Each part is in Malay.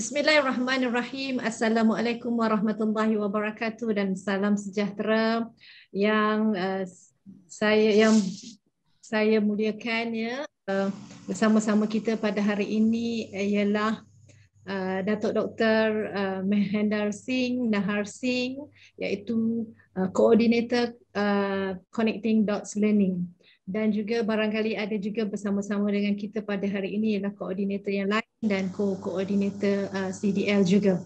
Bismillahirrahmanirrahim. Assalamualaikum warahmatullahi wabarakatuh dan salam sejahtera yang uh, saya yang saya muliakan ya uh, bersama-sama kita pada hari ini ialah uh, Datuk Dr. Uh, Mahendar Singh Nahar Singh iaitu uh, Coordinator uh, Connecting Dots Learning dan juga barangkali ada juga bersama-sama dengan kita pada hari ini ialah koordinator yang lain dan ko koordinator uh, CDL juga.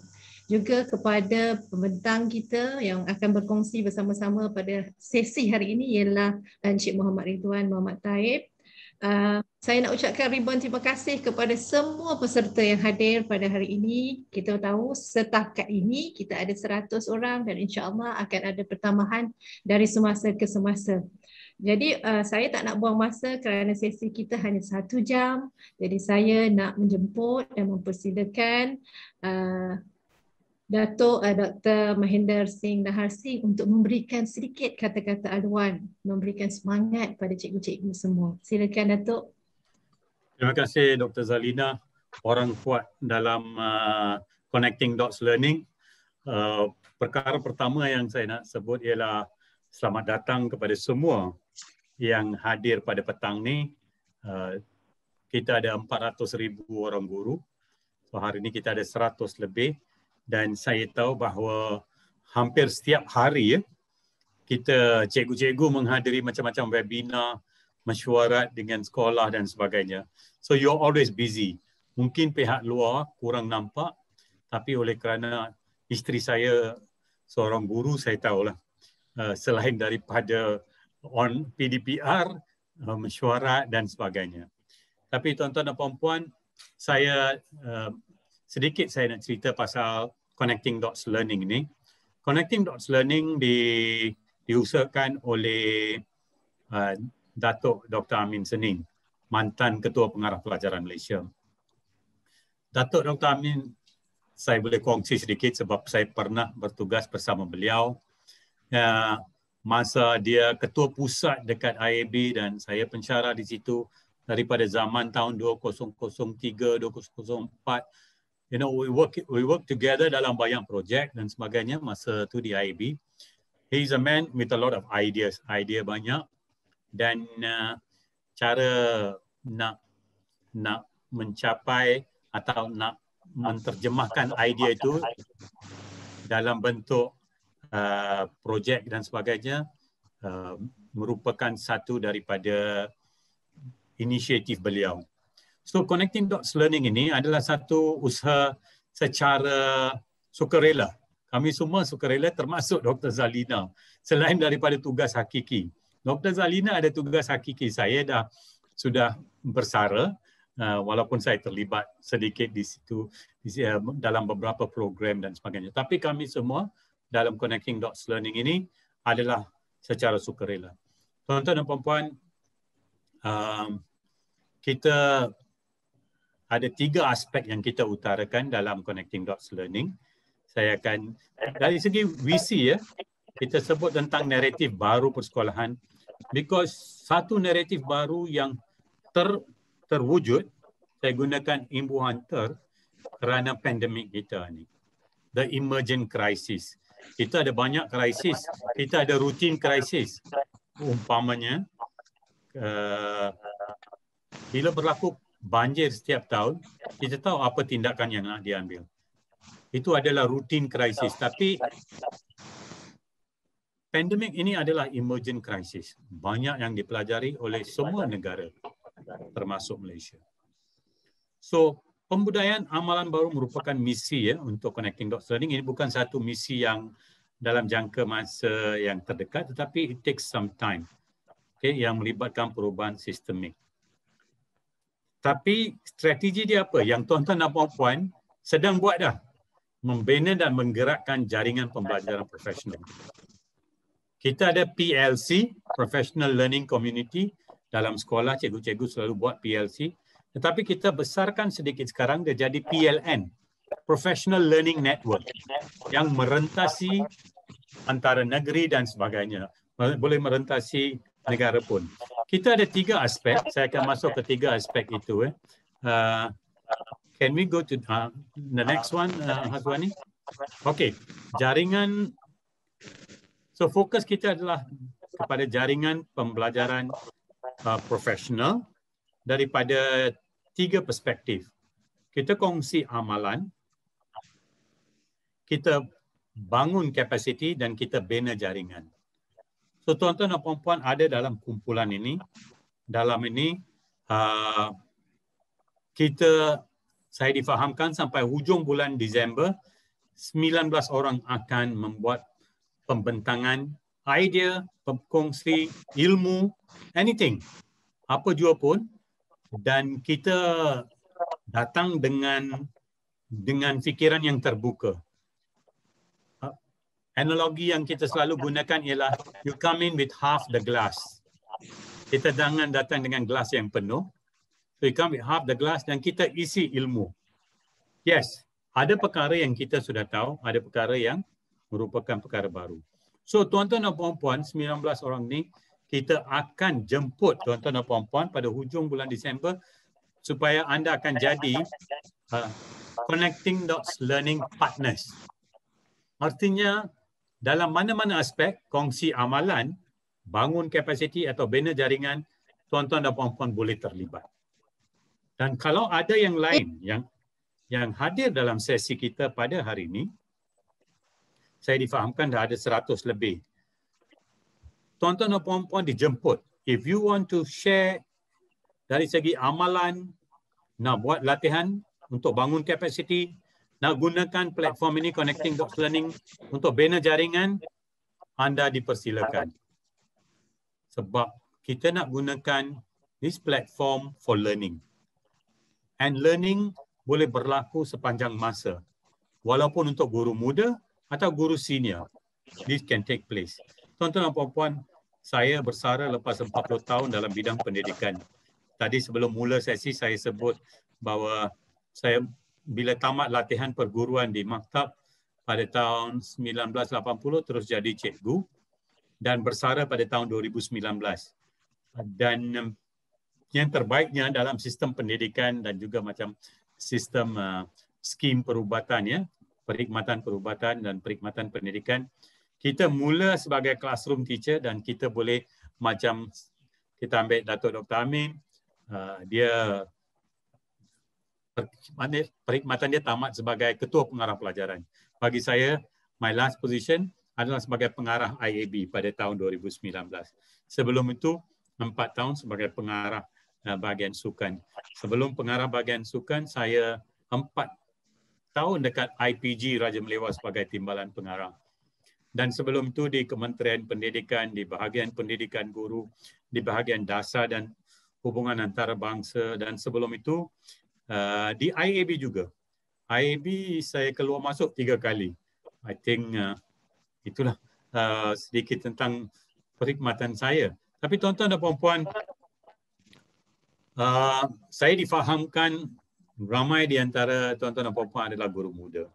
Juga kepada pembentang kita yang akan berkongsi bersama-sama pada sesi hari ini ialah uh, Encik Muhammad Ridwan Muhammad Taib. Uh, saya nak ucapkan ribuan terima kasih kepada semua peserta yang hadir pada hari ini. Kita tahu setakat ini kita ada 100 orang dan insya Allah akan ada pertambahan dari semasa ke semasa. Jadi uh, saya tak nak buang masa kerana sesi kita hanya satu jam. Jadi saya nak menjemput dan mempersilakan uh, Datuk uh, eh, Dr. Mahinder Singh Nahar Singh untuk memberikan sedikit kata-kata aduan, memberikan semangat kepada cikgu-cikgu semua. Silakan Datuk. Terima kasih Dr. Zalina, orang kuat dalam uh, Connecting Dots Learning. Uh, perkara pertama yang saya nak sebut ialah selamat datang kepada semua yang hadir pada petang ni uh, kita ada 400,000 orang guru. So hari ini kita ada 100 lebih dan saya tahu bahawa hampir setiap hari ya kita cikgu-cikgu menghadiri macam-macam webinar, mesyuarat dengan sekolah dan sebagainya. So you're always busy. Mungkin pihak luar kurang nampak tapi oleh kerana isteri saya seorang guru saya tahulah. Uh, selain daripada on PDPR, eh, mesyuarat dan sebagainya. Tapi tuan-tuan dan puan-puan, saya eh, sedikit saya nak cerita pasal connecting dots learning ini. Connecting dots learning di diusahakan oleh uh, Datuk Dr. Amin Senin, mantan Ketua Pengarah Pelajaran Malaysia. Datuk Dr. Amin, saya boleh kongsi sedikit sebab saya pernah bertugas bersama beliau. Uh, masa dia ketua pusat dekat IAB dan saya pencara di situ daripada zaman tahun 2003 2004 you know we work we work together dalam banyak projek dan sebagainya masa tu di IAB he is a man with a lot of ideas idea banyak dan uh, cara nak nak mencapai atau nak menterjemahkan idea itu dalam bentuk Uh, projek dan sebagainya uh, merupakan satu daripada inisiatif beliau. So connecting dots learning ini adalah satu usaha secara sukarela. Kami semua sukarela termasuk Dr. Zalina selain daripada tugas hakiki. Dr. Zalina ada tugas hakiki. Saya dah sudah bersara uh, walaupun saya terlibat sedikit di situ uh, dalam beberapa program dan sebagainya. Tapi kami semua dalam connecting dots learning ini adalah secara sukarela. Tuan-tuan dan puan-puan, um, kita ada tiga aspek yang kita utarakan dalam connecting dots learning. Saya akan dari segi VC ya, kita sebut tentang naratif baru persekolahan because satu naratif baru yang ter terwujud saya gunakan imbuhan ter kerana pandemik kita ni. The emergent crisis kita ada banyak krisis kita ada rutin krisis umpamanya uh, bila berlaku banjir setiap tahun kita tahu apa tindakan yang nak diambil itu adalah rutin krisis tapi pandemik ini adalah emergent krisis banyak yang dipelajari oleh semua negara termasuk Malaysia so pembudayaan amalan baru merupakan misi ya untuk connecting dots learning ini bukan satu misi yang dalam jangka masa yang terdekat tetapi it takes some time okay yang melibatkan perubahan sistemik tapi strategi dia apa yang tuan-tuan dan puan-puan sedang buat dah membina dan menggerakkan jaringan pembelajaran profesional kita ada PLC professional learning community dalam sekolah cikgu-cikgu selalu buat PLC tetapi kita besarkan sedikit sekarang dia jadi PLN, Professional Learning Network yang merentasi antara negeri dan sebagainya. Boleh merentasi negara pun. Kita ada tiga aspek. Saya akan masuk ke tiga aspek itu. Eh. Uh, can we go to uh, the next one, uh, Haswani? Okay. Jaringan. So fokus kita adalah kepada jaringan pembelajaran uh, profesional daripada tiga perspektif. Kita kongsi amalan, kita bangun kapasiti dan kita bina jaringan. So tuan-tuan dan puan-puan ada dalam kumpulan ini, dalam ini uh, kita saya difahamkan sampai hujung bulan Disember 19 orang akan membuat pembentangan idea, kongsi ilmu, anything. Apa jua pun dan kita datang dengan dengan fikiran yang terbuka. Analogi yang kita selalu gunakan ialah you come in with half the glass. Kita jangan datang dengan gelas yang penuh. So you come with half the glass dan kita isi ilmu. Yes, ada perkara yang kita sudah tahu, ada perkara yang merupakan perkara baru. So tuan-tuan dan puan-puan, 19 orang ni, kita akan jemput tuan-tuan dan puan-puan pada hujung bulan Disember supaya anda akan jadi uh, connecting dots learning partners. Artinya dalam mana-mana aspek kongsi amalan, bangun kapasiti atau bina jaringan tuan-tuan dan puan-puan boleh terlibat. Dan kalau ada yang lain yang yang hadir dalam sesi kita pada hari ini, saya difahamkan dah ada 100 lebih tuan-tuan dan puan-puan dijemput. If you want to share dari segi amalan, nak buat latihan untuk bangun capacity, nak gunakan platform ini Connecting Dots Learning untuk bina jaringan, anda dipersilakan. Sebab kita nak gunakan this platform for learning. And learning boleh berlaku sepanjang masa. Walaupun untuk guru muda atau guru senior, this can take place. Tuan-tuan dan puan-puan, saya bersara lepas 40 tahun dalam bidang pendidikan. Tadi sebelum mula sesi saya sebut bahawa saya bila tamat latihan perguruan di maktab pada tahun 1980 terus jadi cikgu dan bersara pada tahun 2019. Dan um, yang terbaiknya dalam sistem pendidikan dan juga macam sistem uh, skim perubatan ya, perkhidmatan perubatan dan perkhidmatan pendidikan uh, kita mula sebagai classroom teacher dan kita boleh macam kita ambil Datuk Dr. Amin, uh, dia perkhidmatan dia tamat sebagai ketua pengarah pelajaran. Bagi saya, my last position adalah sebagai pengarah IAB pada tahun 2019. Sebelum itu, empat tahun sebagai pengarah uh, bahagian sukan. Sebelum pengarah bahagian sukan, saya empat tahun dekat IPG Raja Melewa sebagai timbalan pengarah dan sebelum itu di Kementerian Pendidikan, di bahagian pendidikan guru, di bahagian dasar dan hubungan antarabangsa dan sebelum itu uh, di IAB juga. IAB saya keluar masuk tiga kali. I think uh, itulah uh, sedikit tentang perkhidmatan saya. Tapi tuan-tuan dan puan-puan, uh, saya difahamkan ramai di antara tuan-tuan dan puan-puan adalah guru muda.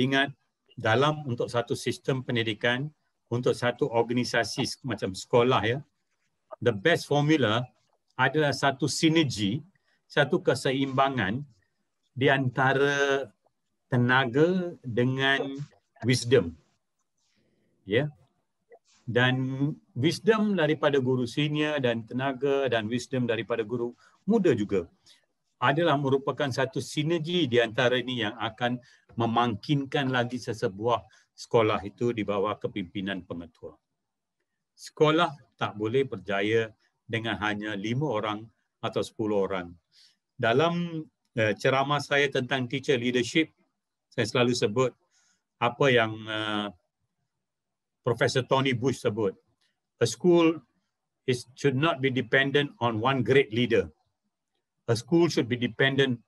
Ingat dalam untuk satu sistem pendidikan untuk satu organisasi macam sekolah ya the best formula adalah satu sinergi satu keseimbangan di antara tenaga dengan wisdom ya dan wisdom daripada guru senior dan tenaga dan wisdom daripada guru muda juga adalah merupakan satu sinergi di antara ini yang akan memangkinkan lagi sesebuah sekolah itu di bawah kepimpinan pengetua. Sekolah tak boleh berjaya dengan hanya lima orang atau sepuluh orang. Dalam eh, ceramah saya tentang teacher leadership, saya selalu sebut apa yang eh, Profesor Tony Bush sebut. A school is, should not be dependent on one great leader a school should be dependent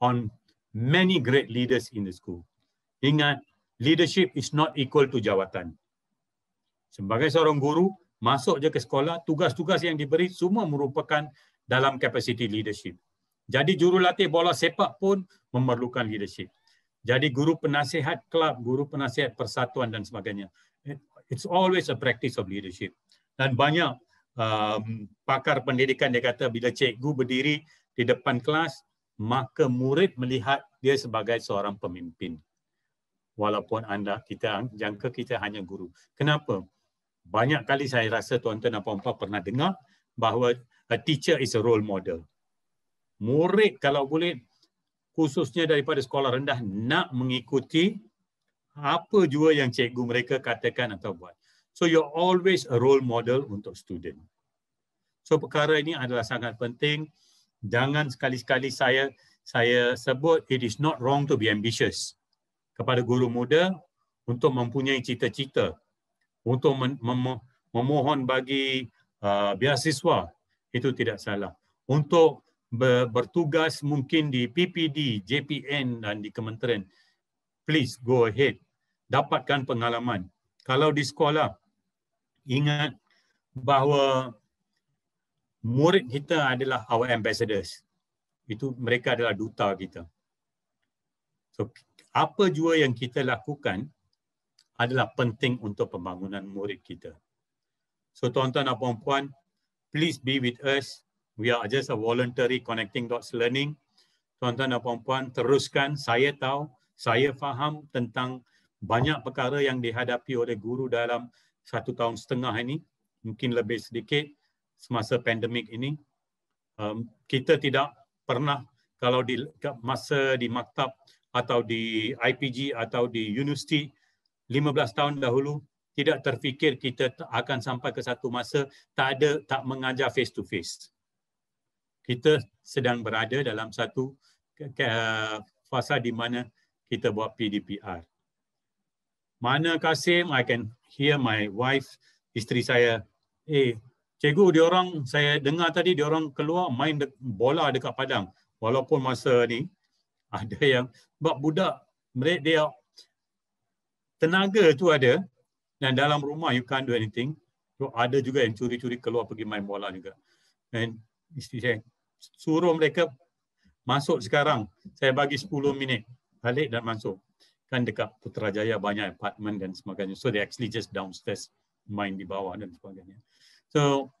on many great leaders in the school. Ingat, leadership is not equal to jawatan. Sebagai seorang guru, masuk je ke sekolah, tugas-tugas yang diberi semua merupakan dalam kapasiti leadership. Jadi jurulatih bola sepak pun memerlukan leadership. Jadi guru penasihat kelab, guru penasihat persatuan dan sebagainya. It's always a practice of leadership. Dan banyak um, pakar pendidikan dia kata bila cikgu berdiri di depan kelas, maka murid melihat dia sebagai seorang pemimpin. Walaupun anda kita jangka kita hanya guru. Kenapa? Banyak kali saya rasa tuan-tuan dan puan-puan pernah dengar bahawa a teacher is a role model. Murid kalau boleh khususnya daripada sekolah rendah nak mengikuti apa jua yang cikgu mereka katakan atau buat. So you're always a role model untuk student. So perkara ini adalah sangat penting jangan sekali-sekali saya saya sebut it is not wrong to be ambitious kepada guru muda untuk mempunyai cita-cita untuk memohon bagi uh, beasiswa itu tidak salah untuk bertugas mungkin di PPD, JPN dan di kementerian please go ahead dapatkan pengalaman kalau di sekolah ingat bahawa murid kita adalah our ambassadors. Itu mereka adalah duta kita. So apa jua yang kita lakukan adalah penting untuk pembangunan murid kita. So tuan-tuan dan puan-puan, please be with us. We are just a voluntary connecting dots learning. Tuan-tuan dan puan-puan, teruskan. Saya tahu, saya faham tentang banyak perkara yang dihadapi oleh guru dalam satu tahun setengah ini. Mungkin lebih sedikit semasa pandemik ini. Um, kita tidak pernah kalau di masa di maktab atau di IPG atau di universiti 15 tahun dahulu tidak terfikir kita akan sampai ke satu masa tak ada tak mengajar face to face. Kita sedang berada dalam satu uh, fasa di mana kita buat PDPR. Mana Kasim, I can hear my wife, isteri saya, eh, hey, cikgu dia orang saya dengar tadi dia orang keluar main de- bola dekat padang walaupun masa ni ada yang sebab budak mereka dia tenaga tu ada dan dalam rumah you can't do anything so ada juga yang curi-curi keluar pergi main bola juga dan isteri saya suruh mereka masuk sekarang saya bagi 10 minit balik dan masuk kan dekat Putrajaya banyak apartment dan sebagainya so they actually just downstairs main di bawah dan sebagainya So,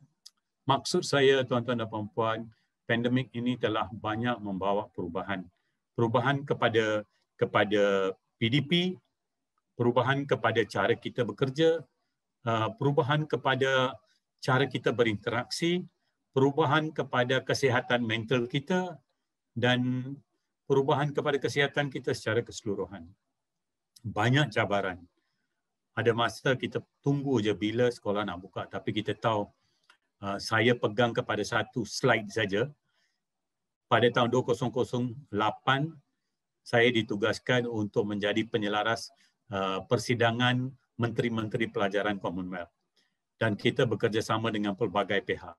maksud saya tuan-tuan dan puan-puan, pandemik ini telah banyak membawa perubahan. Perubahan kepada kepada PDP, perubahan kepada cara kita bekerja, uh, perubahan kepada cara kita berinteraksi, perubahan kepada kesihatan mental kita dan perubahan kepada kesihatan kita secara keseluruhan. Banyak cabaran ada masa kita tunggu je bila sekolah nak buka tapi kita tahu uh, saya pegang kepada satu slide saja pada tahun 2008 saya ditugaskan untuk menjadi penyelaras uh, persidangan menteri-menteri pelajaran Commonwealth dan kita bekerjasama dengan pelbagai pihak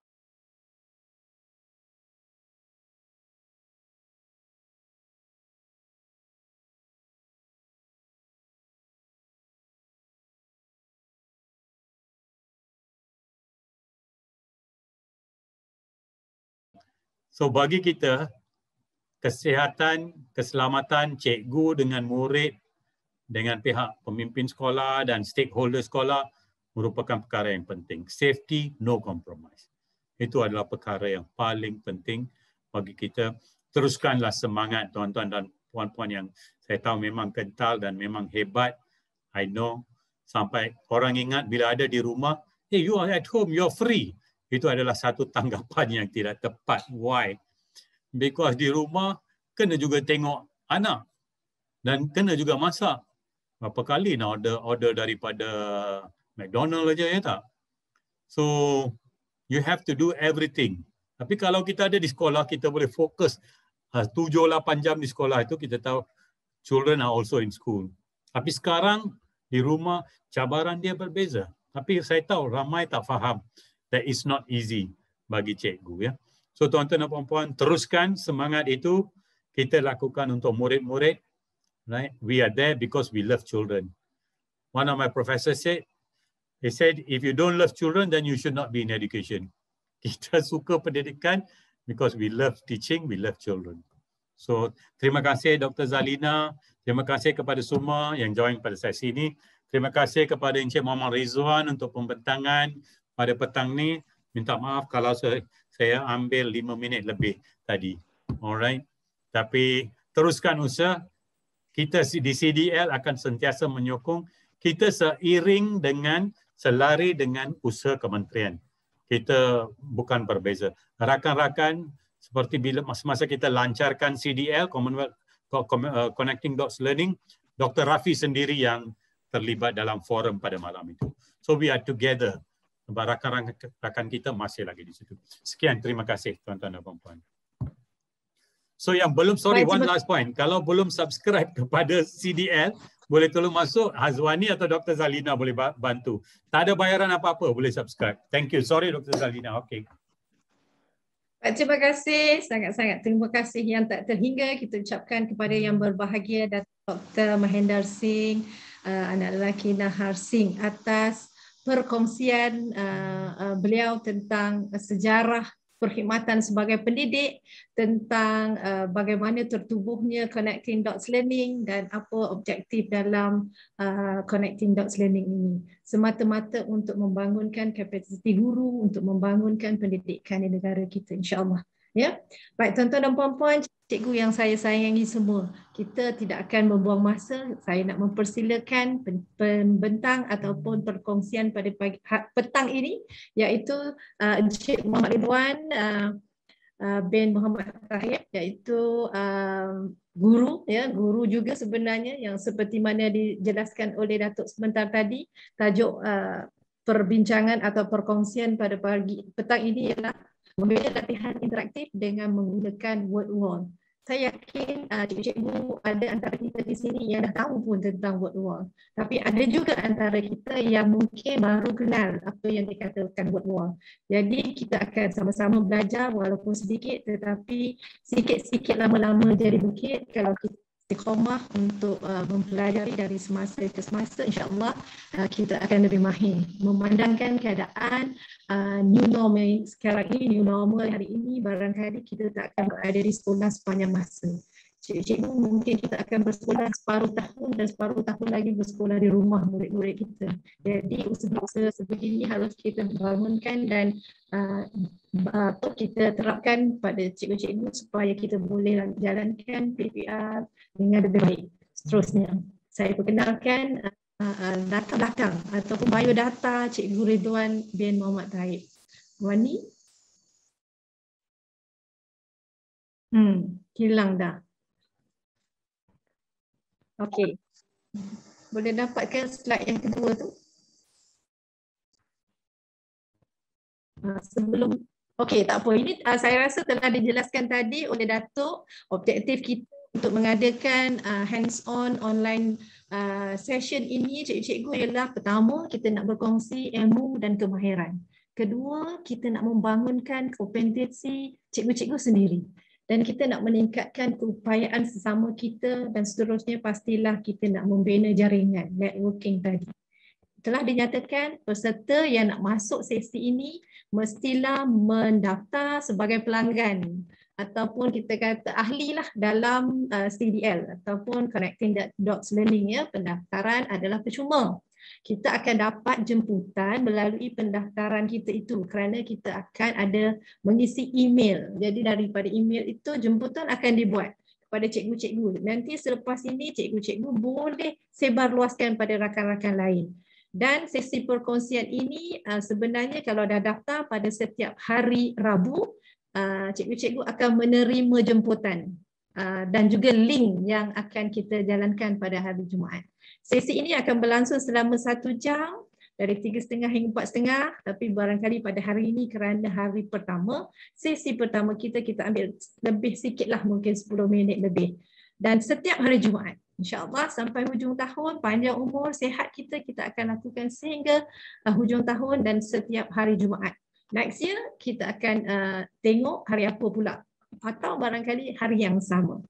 So bagi kita kesihatan, keselamatan cikgu dengan murid dengan pihak pemimpin sekolah dan stakeholder sekolah merupakan perkara yang penting. Safety no compromise. Itu adalah perkara yang paling penting bagi kita. Teruskanlah semangat tuan-tuan dan puan-puan yang saya tahu memang kental dan memang hebat. I know sampai orang ingat bila ada di rumah, hey you are at home, you're free. Itu adalah satu tanggapan yang tidak tepat. Why? Because di rumah, kena juga tengok anak. Dan kena juga masak. Berapa kali nak order, order daripada McDonald saja ya tak? So, you have to do everything. Tapi kalau kita ada di sekolah, kita boleh fokus 7-8 ha, jam di sekolah itu, kita tahu children are also in school. Tapi sekarang, di rumah, cabaran dia berbeza. Tapi saya tahu, ramai tak faham that is not easy bagi cikgu ya. So tuan-tuan dan puan-puan teruskan semangat itu kita lakukan untuk murid-murid. Right? We are there because we love children. One of my professors said, he said, if you don't love children, then you should not be in education. Kita suka pendidikan because we love teaching, we love children. So, terima kasih Dr. Zalina. Terima kasih kepada semua yang join pada sesi ini. Terima kasih kepada Encik Muhammad Rizwan untuk pembentangan, pada petang ni minta maaf kalau saya, saya ambil lima minit lebih tadi. Alright. Tapi teruskan usaha. Kita di CDL akan sentiasa menyokong kita seiring dengan selari dengan usaha kementerian. Kita bukan berbeza. Rakan-rakan seperti bila masa-masa kita lancarkan CDL Commonwealth uh, Connecting Dots Learning, Dr. Rafi sendiri yang terlibat dalam forum pada malam itu. So we are together rakan-rakan kita masih lagi di situ. Sekian, terima kasih tuan-tuan dan puan-puan. So yang belum, sorry, Baik, one last point. Kalau belum subscribe kepada CDL, boleh tolong masuk Hazwani atau Dr. Zalina boleh bantu. Tak ada bayaran apa-apa, boleh subscribe. Thank you. Sorry Dr. Zalina. Okay. Baik, terima kasih. Sangat-sangat terima kasih yang tak terhingga kita ucapkan kepada yang berbahagia Dr. Mahendar Singh, eh, anak lelaki Nahar Singh atas perkongsian uh, uh, beliau tentang sejarah perkhidmatan sebagai pendidik tentang uh, bagaimana tertubuhnya Connecting Dots Learning dan apa objektif dalam uh, Connecting Dots Learning ini. Semata-mata untuk membangunkan kapasiti guru, untuk membangunkan pendidikan di negara kita insyaAllah. Ya? Baik, tuan-tuan dan puan-puan, cikgu yang saya sayangi semua, kita tidak akan membuang masa. Saya nak mempersilakan pembentang ataupun perkongsian pada pagi, ha, petang ini iaitu uh, Cik Muhammad Ridwan uh, uh bin Muhammad Tahir iaitu uh, guru ya guru juga sebenarnya yang seperti mana dijelaskan oleh Datuk sebentar tadi tajuk uh, perbincangan atau perkongsian pada pagi petang ini ialah membina latihan interaktif dengan menggunakan word wall. Saya yakin uh, cikgu-cikgu ada antara kita di sini yang dah tahu pun tentang word wall. Tapi ada juga antara kita yang mungkin baru kenal apa yang dikatakan word wall. Jadi kita akan sama-sama belajar walaupun sedikit tetapi sikit-sikit lama-lama jadi bukit kalau kita istiqomah untuk uh, mempelajari dari semasa ke semasa insyaallah uh, kita akan lebih mahir memandangkan keadaan uh, new normal sekarang ini new normal hari ini barangkali kita tak akan berada di sekolah sepanjang masa cikgu mungkin kita akan bersekolah separuh tahun dan separuh tahun lagi bersekolah di rumah murid-murid kita. Jadi usaha-usaha seperti ini harus kita bangunkan dan atau uh, kita terapkan pada cikgu-cikgu supaya kita boleh jalankan PPR dengan lebih baik seterusnya. Saya perkenalkan uh, uh, data belakang ataupun biodata Cikgu Ridwan bin Muhammad Taib. Wani? Hmm, hilang dah. Okey. Boleh dapatkan slide yang kedua tu? Ah, sebelum, okey tak apa. Ini uh, saya rasa telah dijelaskan tadi oleh Datuk objektif kita untuk mengadakan uh, hands-on online uh, session ini cikgu-cikgu ialah pertama kita nak berkongsi ilmu dan kemahiran. Kedua, kita nak membangunkan kompetensi cikgu-cikgu sendiri dan kita nak meningkatkan keupayaan sesama kita dan seterusnya pastilah kita nak membina jaringan networking tadi. Telah dinyatakan peserta yang nak masuk sesi ini mestilah mendaftar sebagai pelanggan ataupun kita kata ahli lah dalam uh, CDL ataupun connecting the dots learning ya pendaftaran adalah percuma kita akan dapat jemputan melalui pendaftaran kita itu kerana kita akan ada mengisi email. Jadi daripada email itu jemputan akan dibuat kepada cikgu-cikgu. Nanti selepas ini cikgu-cikgu boleh sebar luaskan pada rakan-rakan lain. Dan sesi perkongsian ini ah, sebenarnya kalau dah daftar pada setiap hari Rabu, ah, cikgu-cikgu akan menerima jemputan ah, dan juga link yang akan kita jalankan pada hari Jumaat. Sesi ini akan berlangsung selama satu jam dari tiga setengah hingga empat setengah tapi barangkali pada hari ini kerana hari pertama sesi pertama kita kita ambil lebih sikit lah mungkin sepuluh minit lebih dan setiap hari Jumaat insyaAllah sampai hujung tahun panjang umur sehat kita kita akan lakukan sehingga uh, hujung tahun dan setiap hari Jumaat next year kita akan uh, tengok hari apa pula atau barangkali hari yang sama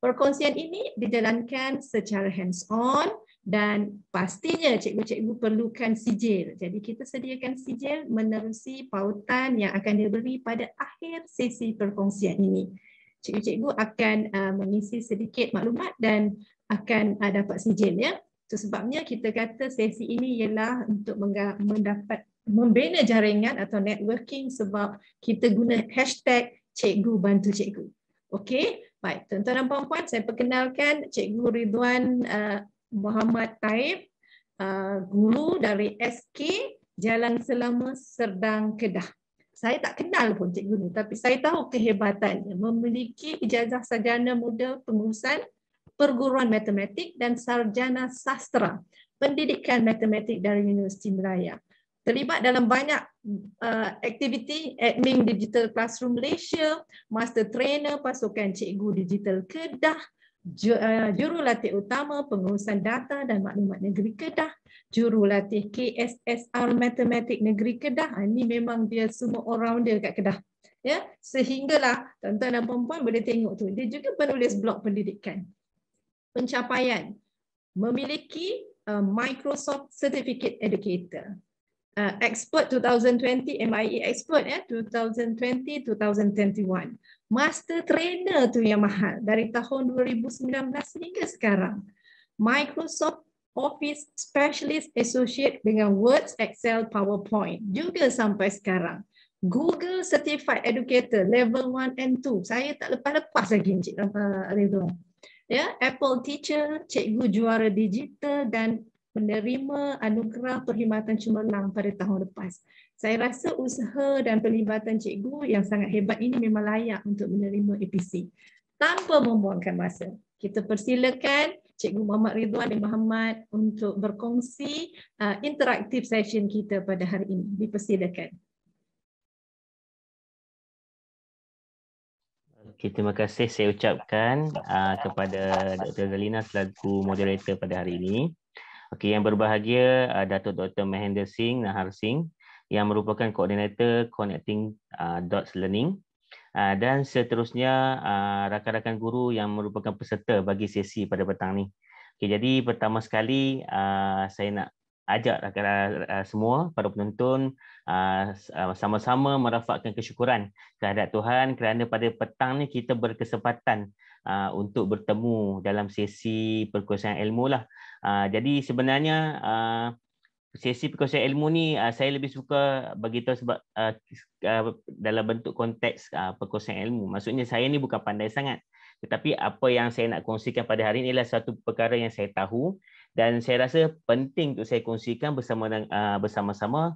perkongsian ini dijalankan secara hands on dan pastinya cikgu-cikgu perlukan sijil. Jadi kita sediakan sijil menerusi pautan yang akan diberi pada akhir sesi perkongsian ini. Cikgu-cikgu akan uh, mengisi sedikit maklumat dan akan uh, dapat sijil ya. So, sebabnya kita kata sesi ini ialah untuk mendapat membina jaringan atau networking sebab kita guna hashtag cikgu bantu cikgu. Okey, baik. Tuan-tuan dan puan-puan, saya perkenalkan cikgu Ridwan uh, Muhammad Taib, uh, guru dari SK Jalan Selama Serdang Kedah. Saya tak kenal pun cikgu ni tapi saya tahu kehebatannya memiliki ijazah sarjana muda pengurusan perguruan matematik dan sarjana sastra pendidikan matematik dari Universiti Melaya. Terlibat dalam banyak uh, aktiviti admin digital classroom Malaysia, master trainer pasukan cikgu digital Kedah, Eh, jurulatih utama pengurusan data dan maklumat negeri Kedah, jurulatih KSSR Matematik Negeri Kedah. Ah, ini memang dia semua orang dia dekat Kedah. Ya, sehinggalah tuan-tuan dan puan-puan boleh tengok tu. Dia juga penulis blog pendidikan. Pencapaian memiliki eh, Microsoft Certificate Educator uh, expert 2020 MIE expert ya eh, 2020 2021 master trainer tu yang mahal dari tahun 2019 sehingga sekarang Microsoft Office Specialist Associate dengan Word, Excel, PowerPoint juga sampai sekarang. Google Certified Educator Level 1 and 2. Saya tak lepas-lepas lagi Encik Ridwan. Ya, Apple Teacher, Cikgu Juara Digital dan menerima anugerah perkhidmatan cemerlang pada tahun lepas. Saya rasa usaha dan pelibatan cikgu yang sangat hebat ini memang layak untuk menerima APC. Tanpa membuangkan masa, kita persilakan Cikgu Muhammad Ridwan dan Muhammad untuk berkongsi uh, interaktif session kita pada hari ini. Dipersilakan. Okay, terima kasih saya ucapkan uh, kepada Dr. Zalina selaku moderator pada hari ini. Okey, yang berbahagia uh, Datuk Dr. Mahendra Singh Nahar Singh yang merupakan koordinator Connecting uh, Dots Learning uh, dan seterusnya uh, rakan-rakan guru yang merupakan peserta bagi sesi pada petang ni. Okey, jadi pertama sekali uh, saya nak ajak rakan-rakan uh, semua para penonton uh, uh, sama-sama merafakkan kesyukuran kepada Tuhan kerana pada petang ni kita berkesempatan untuk bertemu dalam sesi perkongsian ilmu lah Ah, jadi sebenarnya uh, sesi perkongsian ilmu ni uh, saya lebih suka bagi tahu sebab uh, uh, dalam bentuk konteks uh, perkongsian ilmu. Maksudnya saya ni bukan pandai sangat. Tetapi apa yang saya nak kongsikan pada hari ini adalah satu perkara yang saya tahu dan saya rasa penting untuk saya kongsikan bersama sama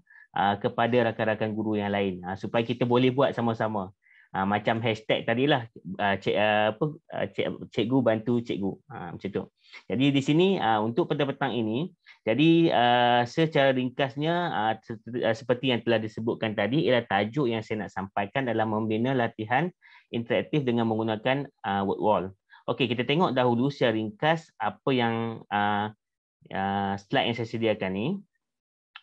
kepada rakan-rakan guru yang lain supaya kita boleh buat sama-sama. Ha, macam hashtag tadi lah ah, cik ah, apa cik cikgu bantu cikgu ha, macam tu. Jadi di sini untuk petang-petang ini jadi secara ringkasnya seperti yang telah disebutkan tadi ialah tajuk yang saya nak sampaikan dalam membina latihan interaktif dengan menggunakan word wall. Okey kita tengok dahulu secara ringkas apa yang slide yang saya sediakan ni.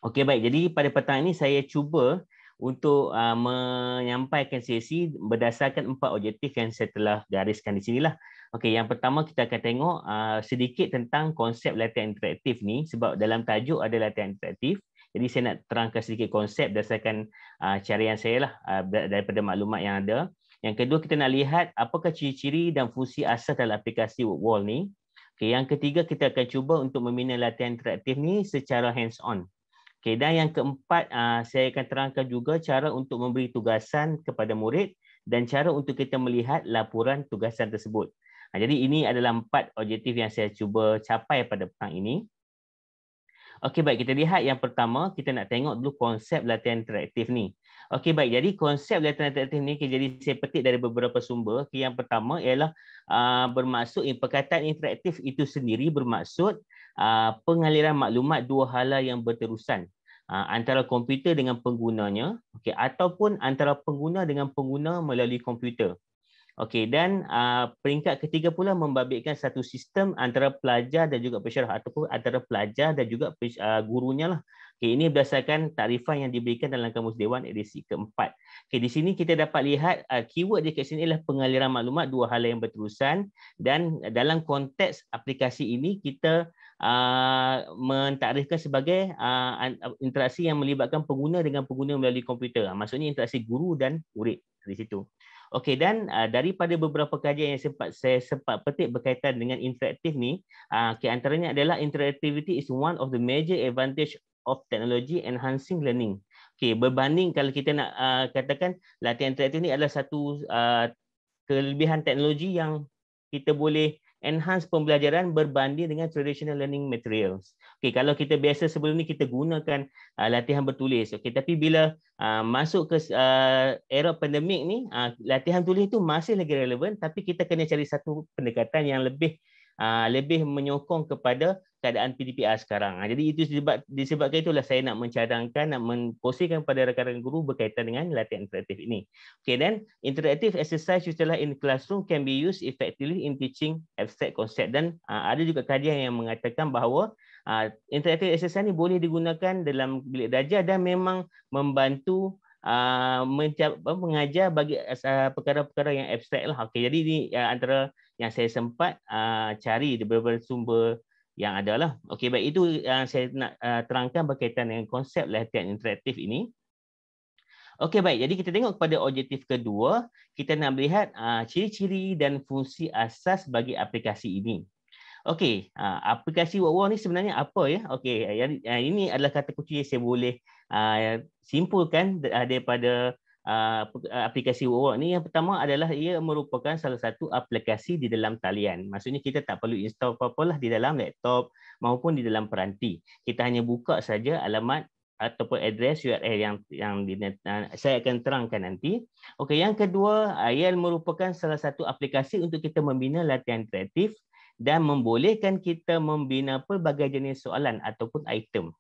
Okey baik jadi pada petang ini saya cuba untuk uh, menyampaikan sesi berdasarkan empat objektif yang saya telah gariskan di sini lah. Okey, yang pertama kita akan tengok uh, sedikit tentang konsep latihan interaktif ni sebab dalam tajuk ada latihan interaktif. Jadi saya nak terangkan sedikit konsep berdasarkan uh, carian saya lah uh, daripada maklumat yang ada. Yang kedua kita nak lihat apakah ciri-ciri dan fungsi asas dalam aplikasi Wall ni. Okay, yang ketiga kita akan cuba untuk meminat latihan interaktif ni secara hands on. Okay, dan yang keempat, ah, saya akan terangkan juga cara untuk memberi tugasan kepada murid dan cara untuk kita melihat laporan tugasan tersebut. Ah, jadi ini adalah empat objektif yang saya cuba capai pada petang ini. Okey baik, kita lihat yang pertama, kita nak tengok dulu konsep latihan interaktif ni. Okey baik, jadi konsep latihan interaktif ni, jadi saya petik dari beberapa sumber. Okay, yang pertama ialah uh, bermaksud eh, perkataan interaktif itu sendiri bermaksud uh, pengaliran maklumat dua hala yang berterusan. Ah, antara komputer dengan penggunanya okey ataupun antara pengguna dengan pengguna melalui komputer okey dan ah, peringkat ketiga pula membabitkan satu sistem antara pelajar dan juga pensyarah ataupun antara pelajar dan juga ah, gurunya lah okey ini berdasarkan tarifan yang diberikan dalam kamus dewan edisi keempat okey di sini kita dapat lihat keyword dia kat sini ialah pengaliran maklumat dua hal yang berterusan dan dalam konteks aplikasi ini kita Uh, mentakrifkan sebagai uh, uh, interaksi yang melibatkan pengguna dengan pengguna melalui komputer. Ah, maksudnya interaksi guru dan murid di situ. Okey dan uh, daripada beberapa kajian yang sempat saya sempat petik berkaitan dengan interaktif ni, uh, okay, antaranya adalah interactivity is one of the major advantage of technology enhancing learning. Okey berbanding kalau kita nak uh, katakan latihan interaktif ni adalah satu uh, kelebihan teknologi yang kita boleh enhance pembelajaran berbanding dengan traditional learning materials. Okey, kalau kita biasa sebelum ni kita gunakan uh, latihan bertulis. Okey, tapi bila uh, masuk ke uh, era pandemik ni, uh, latihan tulis tu masih lagi relevan tapi kita kena cari satu pendekatan yang lebih uh, lebih menyokong kepada keadaan PDPR sekarang. Ha, jadi itu sebab disebabkan itulah saya nak mencadangkan nak mengkongsikan pada rakan-rakan guru berkaitan dengan latihan interaktif ini. Okay, then interactive exercise setelah in classroom can be used effectively in teaching abstract concept dan uh, ada juga kajian yang mengatakan bahawa uh, interactive exercise ini boleh digunakan dalam bilik darjah dan memang membantu Uh, mengajar bagi uh, perkara-perkara yang abstract lah. Okay, jadi ini uh, antara yang saya sempat uh, cari di beberapa sumber yang adalah okey baik itu yang uh, saya nak uh, terangkan berkaitan dengan konsep latihan interaktif ini okey baik jadi kita tengok kepada objektif kedua kita nak melihat uh, ciri-ciri dan fungsi asas bagi aplikasi ini okey aplikasi wow ni sebenarnya apa ya okey ini adalah kata kunci yang saya boleh simpulkan daripada Ah, ah, aplikasi Word ni yang pertama adalah ia merupakan salah satu aplikasi di dalam talian. Maksudnya kita tak perlu install apa-apa lah di dalam laptop maupun di dalam peranti. Kita hanya buka saja alamat ataupun address URL yang yang di, ah, saya akan terangkan nanti. Okey, yang kedua, ia merupakan salah satu aplikasi untuk kita membina latihan kreatif dan membolehkan kita membina pelbagai jenis soalan ataupun item.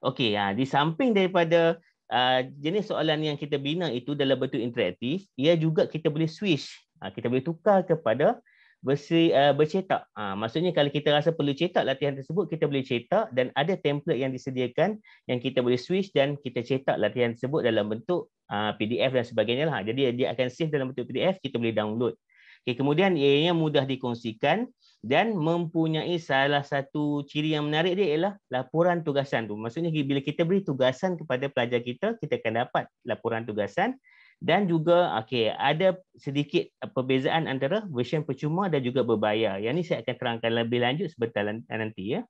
Okey, ya, di samping daripada Ah, jenis soalan yang kita bina itu dalam bentuk interaktif, ia juga kita boleh switch. Ah, kita boleh tukar kepada versi ah, bercetak. Maksudnya kalau kita rasa perlu cetak latihan tersebut, kita boleh cetak dan ada template yang disediakan yang kita boleh switch dan kita cetak latihan tersebut dalam bentuk PDF dan sebagainya. lah. Jadi dia akan save dalam bentuk PDF, kita boleh download. Okay, kemudian ianya mudah dikongsikan dan mempunyai salah satu ciri yang menarik dia ialah laporan tugasan tu. Maksudnya bila kita beri tugasan kepada pelajar kita, kita akan dapat laporan tugasan dan juga okey ada sedikit perbezaan antara version percuma dan juga berbayar. Yang ini saya akan terangkan lebih lanjut sebentar nanti ya.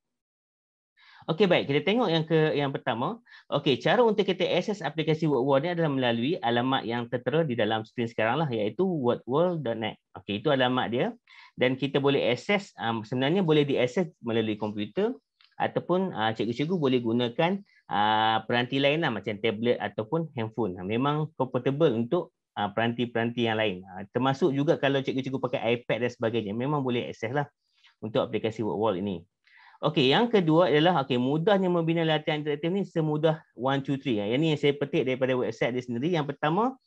Okey baik, kita tengok yang ke yang pertama. Okey, cara untuk kita akses aplikasi World ni adalah melalui alamat yang tertera di dalam skrin sekarang lah iaitu wordworld.net. Okey, itu alamat dia dan kita boleh akses um, sebenarnya boleh diakses melalui komputer ataupun uh, cikgu-cikgu boleh gunakan uh, peranti lain lah macam tablet ataupun handphone. Memang comfortable untuk uh, peranti-peranti yang lain. Uh, termasuk juga kalau cikgu-cikgu pakai iPad dan sebagainya, memang boleh akses lah untuk aplikasi WordWorld ini. Okey, yang kedua ialah okey mudahnya membina latihan interaktif ni semudah 1 2 3. Yang ni yang saya petik daripada website dia sendiri. Yang pertama,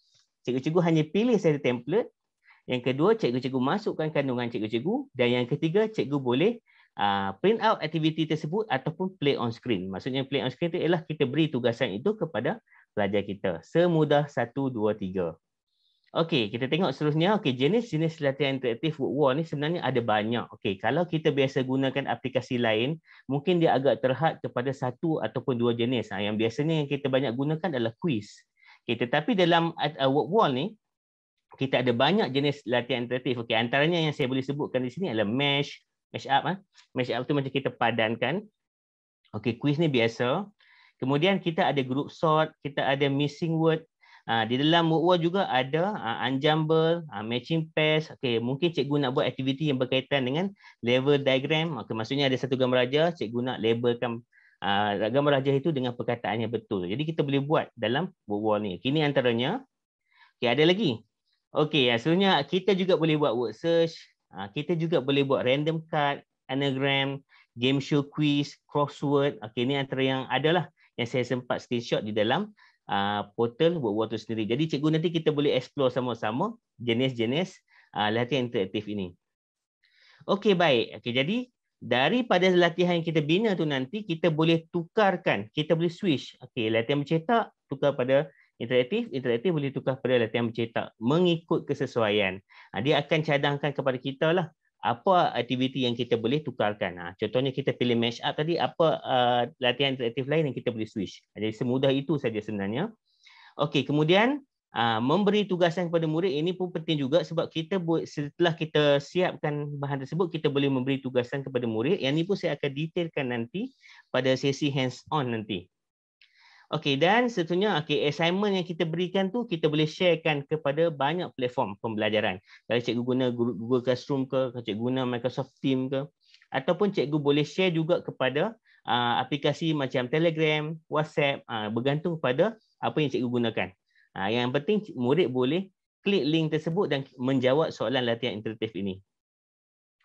cikgu-cikgu hanya pilih satu template. Yang kedua, cikgu-cikgu masukkan kandungan cikgu-cikgu dan yang ketiga, cikgu boleh uh, print out aktiviti tersebut ataupun play on screen. Maksudnya play on screen itu ialah kita beri tugasan itu kepada pelajar kita. Semudah 1 2 3. Okey, kita tengok seterusnya. Okey, jenis-jenis latihan interaktif word wall ni sebenarnya ada banyak. Okey, kalau kita biasa gunakan aplikasi lain, mungkin dia agak terhad kepada satu ataupun dua jenis. Ah, yang biasanya yang kita banyak gunakan adalah quiz. Okey, tetapi dalam uh, wall ni kita ada banyak jenis latihan interaktif. Okey, antaranya yang saya boleh sebutkan di sini adalah mash, mash up ah. Ha. Mash up tu macam kita padankan. Okey, quiz ni biasa. Kemudian kita ada group sort, kita ada missing word, Ah, di dalam mukwah juga ada uh, ensemble, uh, matching pairs. Okey, mungkin cikgu nak buat aktiviti yang berkaitan dengan level diagram. Okey, maksudnya ada satu gambar raja, cikgu nak labelkan uh, gambar raja itu dengan perkataan yang betul. Jadi kita boleh buat dalam mukwah ni. Kini antaranya. Okey, ada lagi. Okey, asalnya ah, kita juga boleh buat word search. Uh, kita juga boleh buat random card, anagram, game show quiz, crossword. Okey, ni antara yang adalah yang saya sempat screenshot di dalam uh, portal buat waktu sendiri. Jadi cikgu nanti kita boleh explore sama-sama jenis-jenis uh, latihan interaktif ini. Okey baik. Okey jadi daripada latihan yang kita bina tu nanti kita boleh tukarkan, kita boleh switch. Okey latihan mencetak tukar pada interaktif, interaktif boleh tukar pada latihan mencetak mengikut kesesuaian. Uh, dia akan cadangkan kepada kita lah apa aktiviti yang kita boleh tukarkan. Ha, contohnya kita pilih match up tadi, apa uh, latihan interaktif lain yang kita boleh switch. Ha, jadi semudah itu saja sebenarnya. Okey, kemudian uh, memberi tugasan kepada murid ini pun penting juga sebab kita setelah kita siapkan bahan tersebut, kita boleh memberi tugasan kepada murid. Yang ini pun saya akan detailkan nanti pada sesi hands-on nanti. Okey dan seterusnya okey assignment yang kita berikan tu kita boleh sharekan kepada banyak platform pembelajaran. Kalau cikgu guna Google Classroom ke, kalau cikgu guna Microsoft Teams ke ataupun cikgu boleh share juga kepada uh, aplikasi macam Telegram, WhatsApp uh, bergantung pada apa yang cikgu gunakan. Uh, yang penting murid boleh klik link tersebut dan menjawab soalan latihan interaktif ini.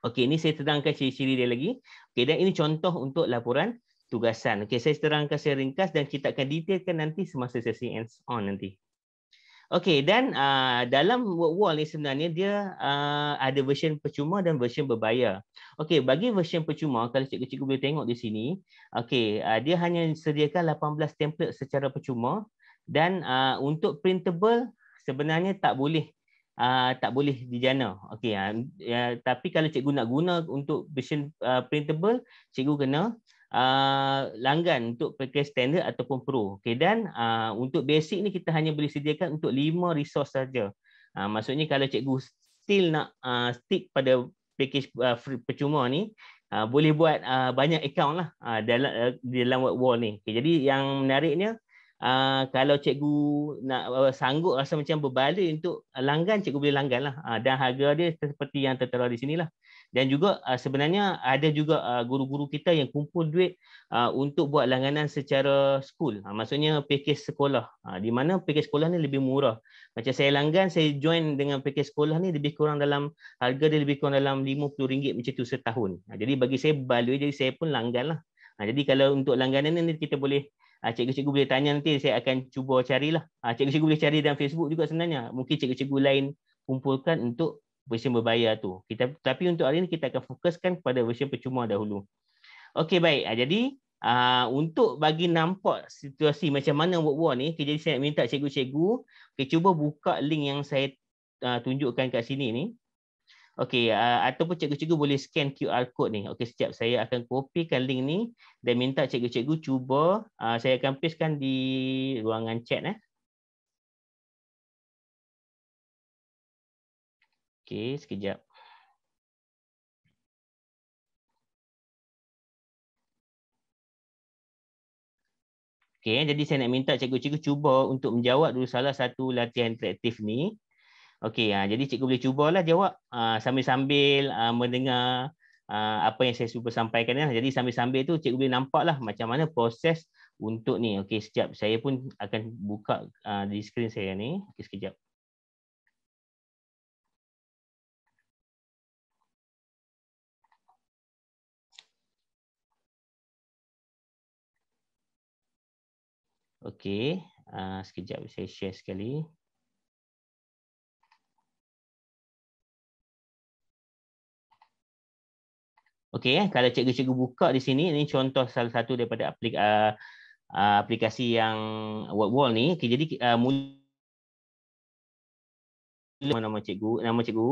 Okey ini saya terangkan ciri-ciri dia lagi. Okey dan ini contoh untuk laporan tugasan. Okey, saya terangkan secara ringkas dan kita akan detailkan nanti semasa sesi ends on nanti. Okey, dan uh, dalam World War ni sebenarnya dia uh, ada version percuma dan version berbayar. Okey, bagi version percuma, kalau cikgu-cikgu boleh tengok di sini, okey, uh, dia hanya sediakan 18 template secara percuma dan uh, untuk printable sebenarnya tak boleh Uh, tak boleh dijana. Okay, uh, ya, tapi kalau cikgu nak guna untuk version uh, printable, cikgu kena Uh, langgan untuk pakai standard ataupun pro. Okay, dan uh, untuk basic ni kita hanya boleh sediakan untuk lima resource saja. Uh, maksudnya kalau cikgu still nak uh, stick pada package uh, free, percuma ni, uh, boleh buat uh, banyak account lah uh, dalam, uh, dalam web wall ni. Okay, jadi yang menariknya, Uh, kalau cikgu nak uh, sanggup rasa macam berbaloi untuk langgan, cikgu boleh langgan lah. Uh, dan harga dia seperti yang tertera di sini lah dan juga uh, sebenarnya ada juga uh, guru-guru kita yang kumpul duit uh, untuk buat langganan secara school uh, maksudnya pakej sekolah uh, di mana pakej sekolah ni lebih murah macam saya langgan saya join dengan pakej sekolah ni lebih kurang dalam harga dia lebih kurang dalam RM50 macam tu setahun uh, jadi bagi saya baloi jadi saya pun langganlah uh, jadi kalau untuk langganan ni kita boleh cikgu-cikgu boleh tanya nanti saya akan cuba carilah. Ah, cikgu-cikgu boleh cari dalam Facebook juga sebenarnya. Mungkin cikgu-cikgu lain kumpulkan untuk version berbayar tu. Kita tapi untuk hari ini kita akan fokuskan pada version percuma dahulu. Okey baik. Ah, jadi uh, untuk bagi nampak situasi macam mana buat buat ni, jadi saya nak minta cikgu-cikgu, okey cuba buka link yang saya uh, tunjukkan kat sini ni. Okey uh, ataupun cikgu-cikgu boleh scan QR code ni. Okey setiap saya akan copykan link ni dan minta cikgu-cikgu cuba uh, saya akan pastekan di ruangan chat eh. Okay, sekejap. Okay, eh, jadi saya nak minta cikgu-cikgu cuba untuk menjawab dulu salah satu latihan kreatif ni. Okay, ah, jadi cikgu boleh cubalah jawab ah, sambil-sambil ah, mendengar apa yang saya cuba sampaikan. Lah. Jadi sambil-sambil tu cikgu boleh nampak lah macam mana proses untuk ni. Okay, sekejap. Saya pun akan buka di skrin saya ni. Okay, sekejap. Okey, uh, ah, sekejap saya share sekali. Okey, eh. kalau cikgu-cikgu buka di sini, ini contoh salah satu daripada aplik, uh, uh, aplikasi yang wall ni. Okay, jadi, uh, mula nama cikgu. Nama cikgu.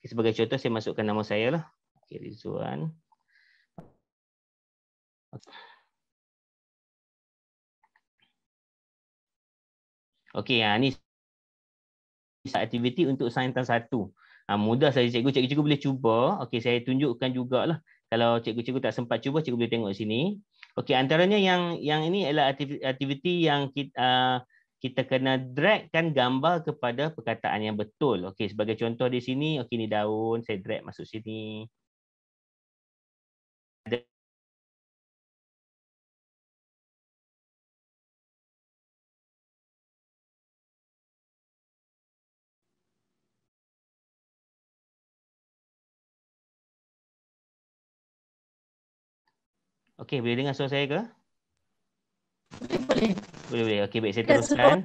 Okay, sebagai contoh, saya masukkan nama saya. Lah. Okey, Rizwan. Okey, ha, ni satu aktiviti untuk saintan satu. Ha, mudah saja cikgu. Cikgu-cikgu boleh cuba. Okey, saya tunjukkan jugalah. Kalau cikgu-cikgu tak sempat cuba, cikgu boleh tengok sini. Okey, antaranya yang yang ini adalah aktiviti yang kita, uh, kita kena dragkan gambar kepada perkataan yang betul. Okey, sebagai contoh di sini, okey ni daun, saya drag masuk sini. Okey, boleh dengar suara saya ke? Boleh, boleh. Boleh, boleh. Okey, baik. Saya teruskan.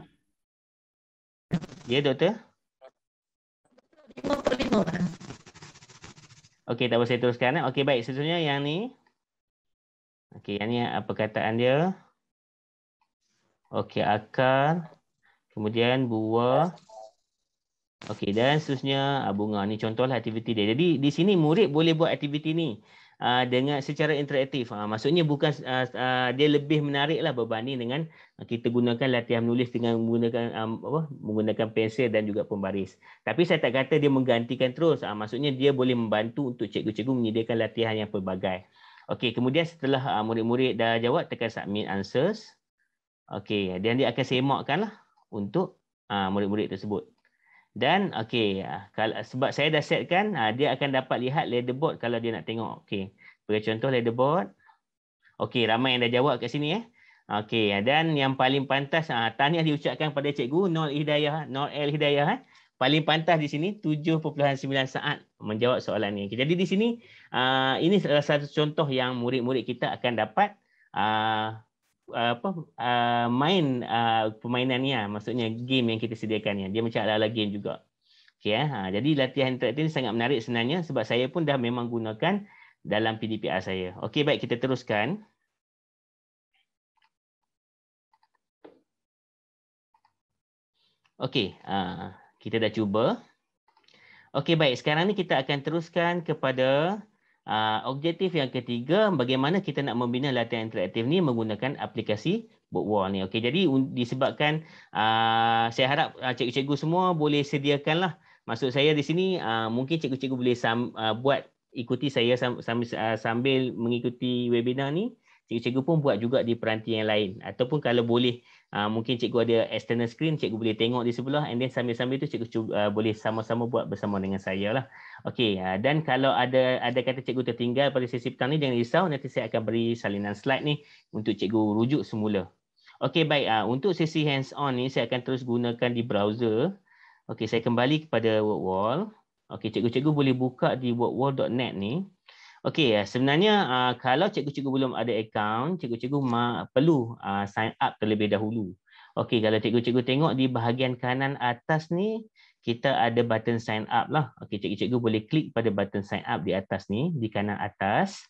Ya, doktor? 5 Okey, tak apa. Saya teruskan. Eh. Okey, baik. Sebenarnya yang ni. Okey, yang ni apa eh, kataan dia? Okey, akar. Kemudian buah. Okey, dan seterusnya ah, bunga. Ni contohlah aktiviti dia. Jadi, di sini murid boleh buat aktiviti ni. Ah, dengan secara interaktif. Uh, maksudnya bukan uh, uh, dia lebih menariklah berbanding dengan uh, kita gunakan latihan menulis dengan menggunakan um, apa menggunakan pensel dan juga pembaris. Tapi saya tak kata dia menggantikan terus. Uh, maksudnya dia boleh membantu untuk cikgu-cikgu menyediakan latihan yang pelbagai. Okey, kemudian setelah uh, murid-murid dah jawab tekan submit answers. Okey, dan dia akan semakkanlah untuk uh, murid-murid tersebut. Dan okey ah, kalau sebab saya dah set ah, dia akan dapat lihat leaderboard kalau dia nak tengok. Okey. Sebagai contoh leaderboard. Okey ramai yang dah jawab kat sini eh. Okey ah, dan yang paling pantas ah tahniah diucapkan pada cikgu Nol Hidayah, Nol El Hidayah eh. Paling pantas di sini 7.9 saat menjawab soalan ini Jadi di sini ini salah satu contoh yang murid-murid kita akan dapat Eh, apa uh, main uh, eh, permainan ni lah. maksudnya game yang kita sediakan ni. Dia macam ala-ala game juga. Okey eh. Ha, jadi latihan interaktif ni sangat menarik sebenarnya sebab saya pun dah memang gunakan dalam PDPA saya. Okey baik kita teruskan. Okey, uh, ha, kita dah cuba. Okey baik, sekarang ni kita akan teruskan kepada Ah, objektif yang ketiga bagaimana kita nak membina latihan interaktif ni menggunakan aplikasi Bookwall ni. Okay, jadi disebabkan uh, saya harap uh, cikgu-cikgu semua boleh sediakanlah maksud saya di sini uh, mungkin cikgu-cikgu boleh sam, uh, buat ikuti saya sam, sam, uh, sambil mengikuti webinar ni uh, cikgu-cikgu pun buat juga di peranti yang lain ataupun kalau boleh uh, mungkin cikgu ada external screen cikgu boleh tengok di sebelah and then sambil-sambil tu cikgu uh, boleh sama-sama buat bersama dengan saya lah okey uh, dan kalau ada ada kata cikgu tertinggal pada sesi petang ni jangan risau nanti saya akan beri salinan slide ni untuk cikgu rujuk semula okey baik uh, untuk sesi hands on ni saya akan terus gunakan di browser okey saya kembali kepada word wall okey cikgu-cikgu boleh buka di wordwall.net ni Okey, eh, sebenarnya ah, kalau cikgu-cikgu belum ada account, cikgu-cikgu perlu ah, sign up terlebih dahulu. Okey, kalau cikgu-cikgu tengok di bahagian kanan atas ni, kita ada button sign up lah. Okey, cikgu-cikgu boleh klik pada button sign up di atas ni, di kanan atas.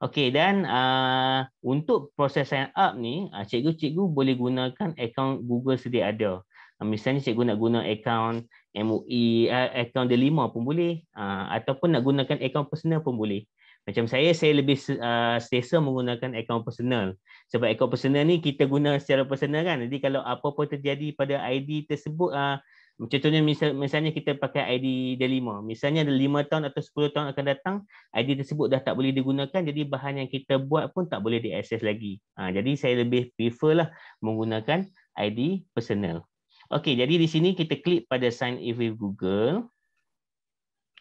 Okey, dan ah, untuk proses sign up ni, cikgu-cikgu boleh gunakan account Google sedia ada. Misalnya cikgu nak guna account MUI e, eh, account Delima pun boleh uh, ataupun nak gunakan account personal pun boleh. Macam saya saya lebih uh, ah, selesa menggunakan account personal sebab account personal ni kita guna secara personal kan. Jadi kalau apa-apa terjadi pada ID tersebut uh, ah, macam contohnya misal, misalnya kita pakai ID Delima. Misalnya ada 5 tahun atau sepuluh tahun akan datang ID tersebut dah tak boleh digunakan jadi bahan yang kita buat pun tak boleh diakses lagi. Uh, jadi saya lebih prefer lah menggunakan ID personal. Okey, jadi di sini kita klik pada sign in with Google.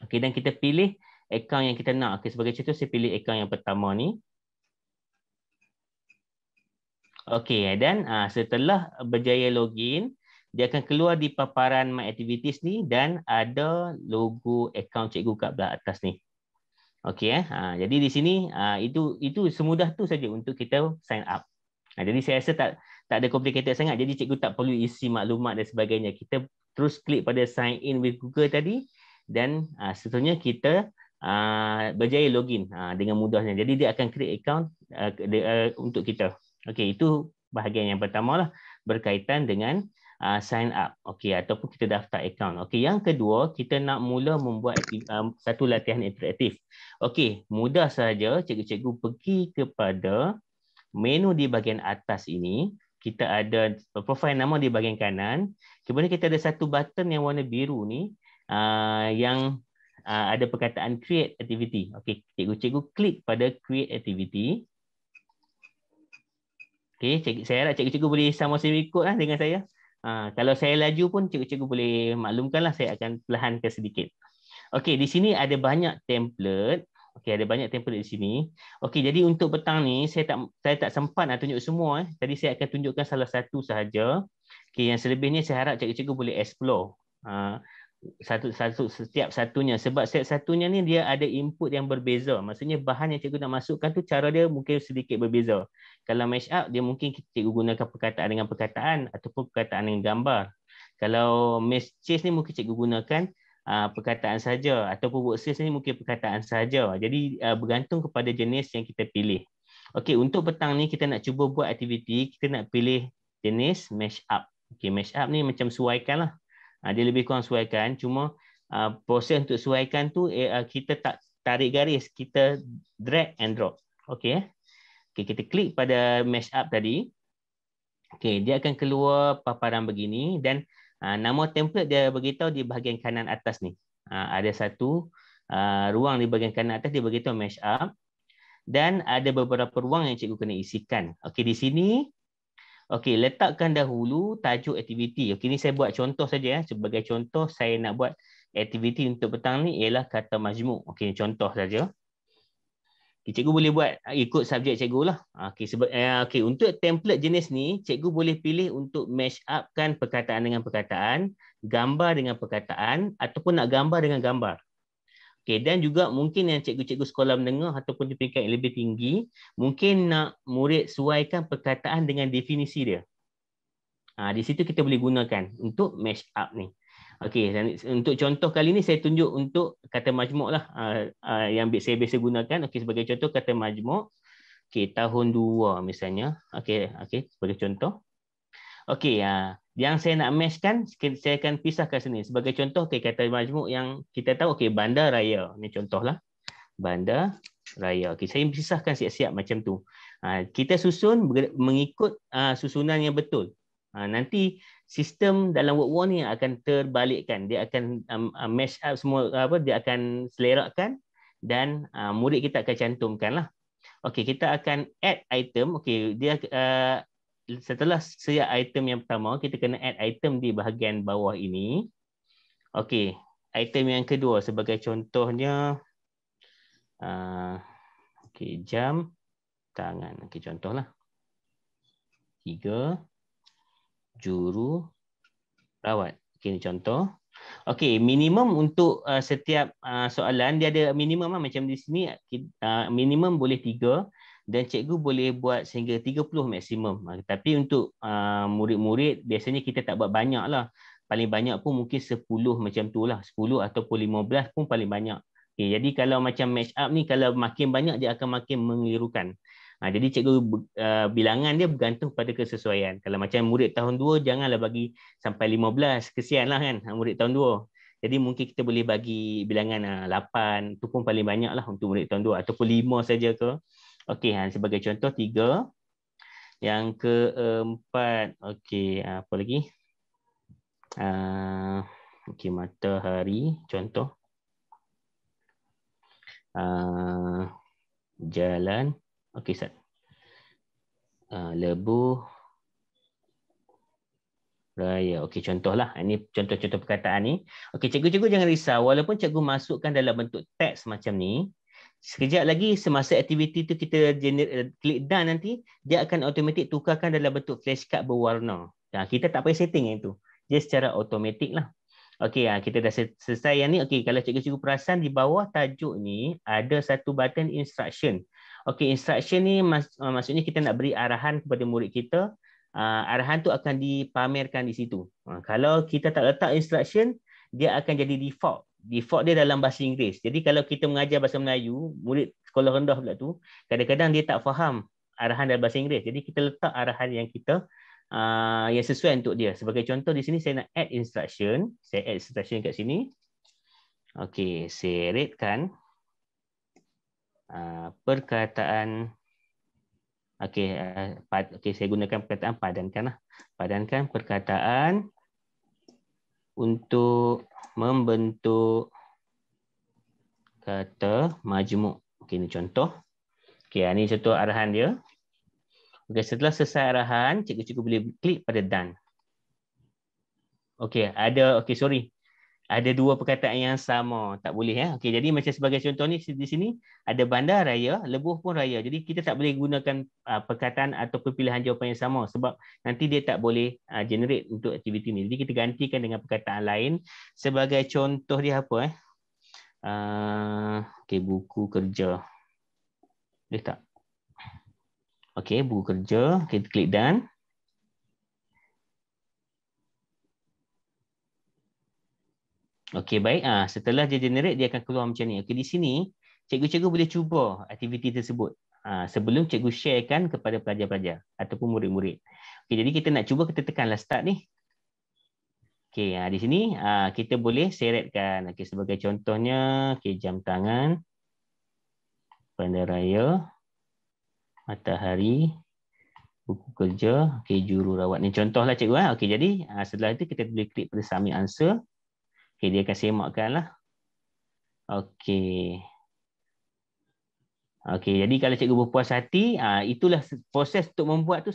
Okey, dan kita pilih account yang kita nak. Okey, sebagai contoh saya pilih account yang pertama ni. Okey, dan uh, setelah berjaya login, dia akan keluar di paparan My Activities ni dan ada logo account cikgu kat belah atas ni. Okey eh. Ha, jadi di sini uh, itu itu semudah tu saja untuk kita sign up. Ha, jadi saya rasa tak tak ada complicated sangat jadi cikgu tak perlu isi maklumat dan sebagainya kita terus klik pada sign in with Google tadi dan uh, seterusnya kita uh, berjaya login uh, dengan mudahnya jadi dia akan create account uh, de, uh, untuk kita okey itu bahagian yang pertama lah berkaitan dengan uh, sign up okey ataupun kita daftar account okey yang kedua kita nak mula membuat uh, satu latihan interaktif okey mudah saja cikgu-cikgu pergi kepada menu di bahagian atas ini kita ada profile nama di bahagian kanan. Kemudian kita ada satu button yang warna biru ni uh, yang uh, ada perkataan create activity. Okey, cikgu-cikgu klik pada create activity. Okey, cikgu saya harap cikgu-cikgu boleh sama sama ikutlah dengan saya. Uh, kalau saya laju pun cikgu-cikgu boleh maklumkanlah saya akan perlahankan sedikit. Okey, di sini ada banyak template Okey, ada banyak template di sini. Okey, jadi untuk petang ni saya tak saya tak sempat nak tunjuk semua eh. Tadi saya akan tunjukkan salah satu sahaja. Okey, yang selebihnya saya harap cikgu-cikgu boleh explore. Ha, satu satu setiap satunya sebab setiap satunya ni dia ada input yang berbeza. Maksudnya bahan yang cikgu nak masukkan tu cara dia mungkin sedikit berbeza. Kalau mash up dia mungkin cikgu gunakan perkataan dengan perkataan ataupun perkataan dengan gambar. Kalau mesh chase ni mungkin cikgu gunakan Ah, perkataan saja ataupun word search ni mungkin perkataan saja. Jadi uh, bergantung kepada jenis yang kita pilih. Okey, untuk petang ni kita nak cuba buat aktiviti, kita nak pilih jenis mash up. Okey, mash up ni macam suaikan lah. uh, dia lebih kurang suaikan, cuma uh, proses untuk suaikan tu uh, kita tak tarik garis, kita drag and drop. Okey eh? Okey, kita klik pada mash up tadi. Okey, dia akan keluar paparan begini dan Ah, nama template dia beritahu di bahagian kanan atas ni. Ah, ada satu ah, ruang di bahagian kanan atas dia beritahu mash up dan ada beberapa ruang yang cikgu kena isikan. Okey di sini okey letakkan dahulu tajuk aktiviti. Okey ni saya buat contoh saja ya. Sebagai contoh saya nak buat aktiviti untuk petang ni ialah kata majmuk. Okey contoh saja. Okay, cikgu boleh buat ah, ikut subjek cikgu lah. Ah, okay, sebab, eh, okay, untuk template jenis ni, cikgu boleh pilih untuk match upkan perkataan dengan perkataan, gambar dengan perkataan, ataupun nak gambar dengan gambar. Okay, dan juga mungkin yang cikgu-cikgu sekolah menengah ataupun di peringkat yang lebih tinggi, mungkin nak murid suaikan perkataan dengan definisi dia. Ha, di situ kita boleh gunakan untuk match up ni. Okey, untuk contoh kali ni saya tunjuk untuk kata majmuk lah uh, uh, yang saya biasa gunakan. Okey, sebagai contoh kata majmuk. Okey, tahun dua misalnya. Okey, okey, sebagai contoh. Okey, uh, yang saya nak meskan saya akan pisahkan sini. Sebagai contoh, okay, kata majmuk yang kita tahu, okey, bandar raya. Ini contohlah. Bandar raya. Okey, saya pisahkan siap-siap macam tu. kita susun mengikut uh, susunan yang betul. nanti sistem dalam Work War ni yang akan terbalikkan. Dia akan um, uh, mash up semua apa dia akan selerakkan dan uh, murid kita akan cantumkanlah. Okey, kita akan add item. Okey, dia uh, setelah setiap item yang pertama, kita kena add item di bahagian bawah ini. Okey, item yang kedua sebagai contohnya uh, okey, jam tangan. Okey, contohlah. Tiga juru rawat. Okey ni contoh. Okey, minimum untuk uh, setiap uh, soalan dia ada minimum lah. macam di sini uh, minimum boleh tiga dan cikgu boleh buat sehingga 30 maksimum. Uh, tapi untuk uh, murid-murid uh, biasanya kita tak buat banyak lah. Paling banyak pun mungkin 10 macam tu lah. 10 ataupun 15 pun paling banyak. Okay, jadi kalau macam match up ni, kalau makin banyak dia akan makin mengelirukan. Ha, jadi cikgu uh, bilangan dia bergantung pada kesesuaian. Kalau macam murid tahun 2, janganlah bagi sampai 15. Kesianlah kan ha, murid tahun 2. Jadi mungkin kita boleh bagi bilangan uh, 8. Itu pun paling banyak lah untuk murid tahun 2. Ataupun 5 saja ke. Okey, ha, sebagai contoh 3. Yang keempat. Okey, apa lagi? Uh, Okey, matahari. Contoh. Uh, jalan. Jalan. Okey, Ustaz. Uh, ah, lebu raya. Okey, contohlah. Ah, ini contoh-contoh perkataan ni. Okey, cikgu-cikgu jangan risau. Walaupun cikgu masukkan dalam bentuk teks macam ni, sekejap lagi semasa aktiviti tu kita gener- klik done nanti, dia akan automatik tukarkan dalam bentuk flashcard berwarna. Nah, kita tak payah setting yang itu. Dia secara automatik lah. Okey, ah, kita dah selesai yang ni. Okey, kalau cikgu-cikgu perasan di bawah tajuk ni ada satu button instruction. Okey, instruction ni mak uh, maksudnya kita nak beri arahan kepada murid kita. Uh, arahan tu akan dipamerkan di situ. Uh, kalau kita tak letak instruction, dia akan jadi default. Default dia dalam bahasa Inggeris. Jadi kalau kita mengajar bahasa Melayu, murid sekolah rendah pula tu, kadang-kadang dia tak faham arahan dalam bahasa Inggeris. Jadi kita letak arahan yang kita uh, yang sesuai untuk dia. Sebagai contoh di sini saya nak add instruction. Saya add instruction kat sini. Okey, saya read kan. Ah, perkataan okey uh, okey saya gunakan perkataan padankanlah padankan perkataan untuk membentuk kata majmuk okey ini contoh okey ah, ini contoh arahan dia okey setelah selesai arahan cikgu-cikgu boleh klik pada done okey ada okey sorry ada dua perkataan yang sama tak boleh ya okey jadi macam sebagai contoh ni di sini ada bandar raya lebuh pun raya jadi kita tak boleh gunakan uh, perkataan atau pilihan jawapan yang sama sebab nanti dia tak boleh uh, generate untuk aktiviti ni jadi kita gantikan dengan perkataan lain sebagai contoh dia apa eh uh, okey buku kerja boleh tak okey buku kerja kita klik done Okey baik ah setelah dia generate dia akan keluar macam ni. Okey di sini cikgu-cikgu boleh cuba aktiviti tersebut. Ha, sebelum cikgu sharekan kepada pelajar-pelajar ataupun murid-murid. Okey jadi kita nak cuba kita tekanlah start ni. Okey ha, di sini ha, kita boleh seretkan. Okey sebagai contohnya okey jam tangan bandaraya matahari buku kerja okey jururawat ni contohlah cikgu ah. Okey jadi ha, setelah itu kita boleh klik pada submit answer. Okay dia akan semakkan lah. okay. Okey, jadi kalau cikgu berpuas hati, ah, itulah proses untuk membuat tu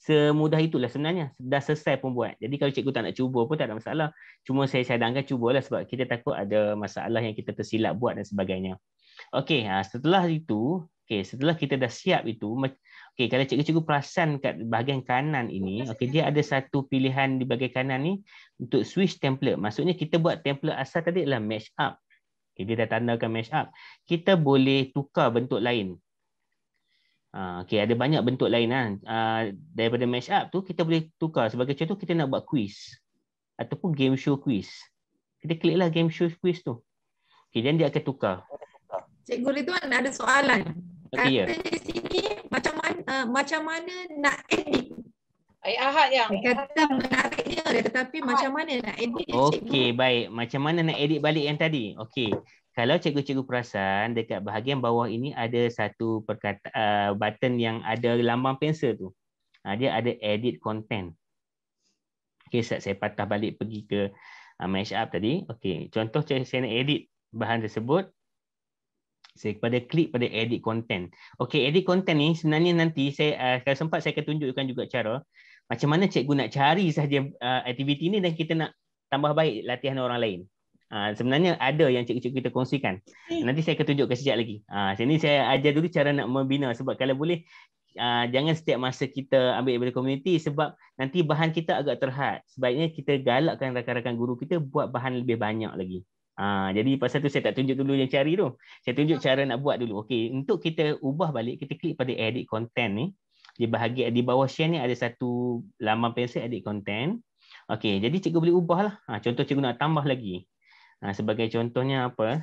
semudah itulah sebenarnya. Dah selesai pun buat. Jadi kalau cikgu tak nak cuba pun tak ada masalah. Cuma saya cadangkan cubalah sebab kita takut ada masalah yang kita tersilap buat dan sebagainya. Okay. Ah, setelah itu, okay, setelah kita dah siap itu, Okey, kalau cikgu-cikgu perasan kat bahagian kanan ini, okey dia ada satu pilihan di bahagian kanan ni untuk switch template. Maksudnya kita buat template asal tadi ialah match up. Okey, dia dah tandakan match up. Kita boleh tukar bentuk lain. Ha, okay, ada banyak bentuk lain kan. daripada match up tu kita boleh tukar. Sebagai contoh kita nak buat quiz ataupun game show quiz. Kita kliklah game show quiz tu. Okey, dan dia akan tukar. Cikgu Ridwan ada soalan. Okay, ya. Katanya yeah. si ni macam mana uh, macam mana nak edit? Ayah eh, Ahad yang dia kata menariknya tetapi Ahad. macam mana nak edit? Okey, baik. Macam mana nak edit balik yang tadi? Okey. Kalau cikgu-cikgu perasan dekat bahagian bawah ini ada satu perkata, uh, button yang ada lambang pensel tu. Uh, dia ada edit content. Okey, saya, saya patah balik pergi ke uh, mashup tadi. Okey, contoh saya, saya nak edit bahan tersebut, saya pada klik pada edit content. Okey, edit content ni sebenarnya nanti saya uh, kalau sempat saya akan tunjukkan juga cara macam mana cikgu nak cari saja uh, eh, aktiviti ni dan kita nak tambah baik latihan orang lain. Uh, sebenarnya ada yang cikgu-cikgu kita kongsikan. Hmm. Nanti saya akan tunjukkan sekejap lagi. Ah, uh, sini saya ajar dulu cara nak membina sebab kalau boleh uh, jangan setiap masa kita ambil daripada komuniti sebab nanti bahan kita agak terhad. Sebaiknya kita galakkan rakan-rakan guru kita buat bahan lebih banyak lagi. Ha, jadi pasal tu saya tak tunjuk dulu yang cari tu. Saya tunjuk cara nak buat dulu. Okey, untuk kita ubah balik, kita klik pada edit content ni. Di bahagian di bawah share ni ada satu laman pensel edit content. Okey, jadi cikgu boleh ubah lah. Ha, contoh cikgu nak tambah lagi. Ha, sebagai contohnya apa?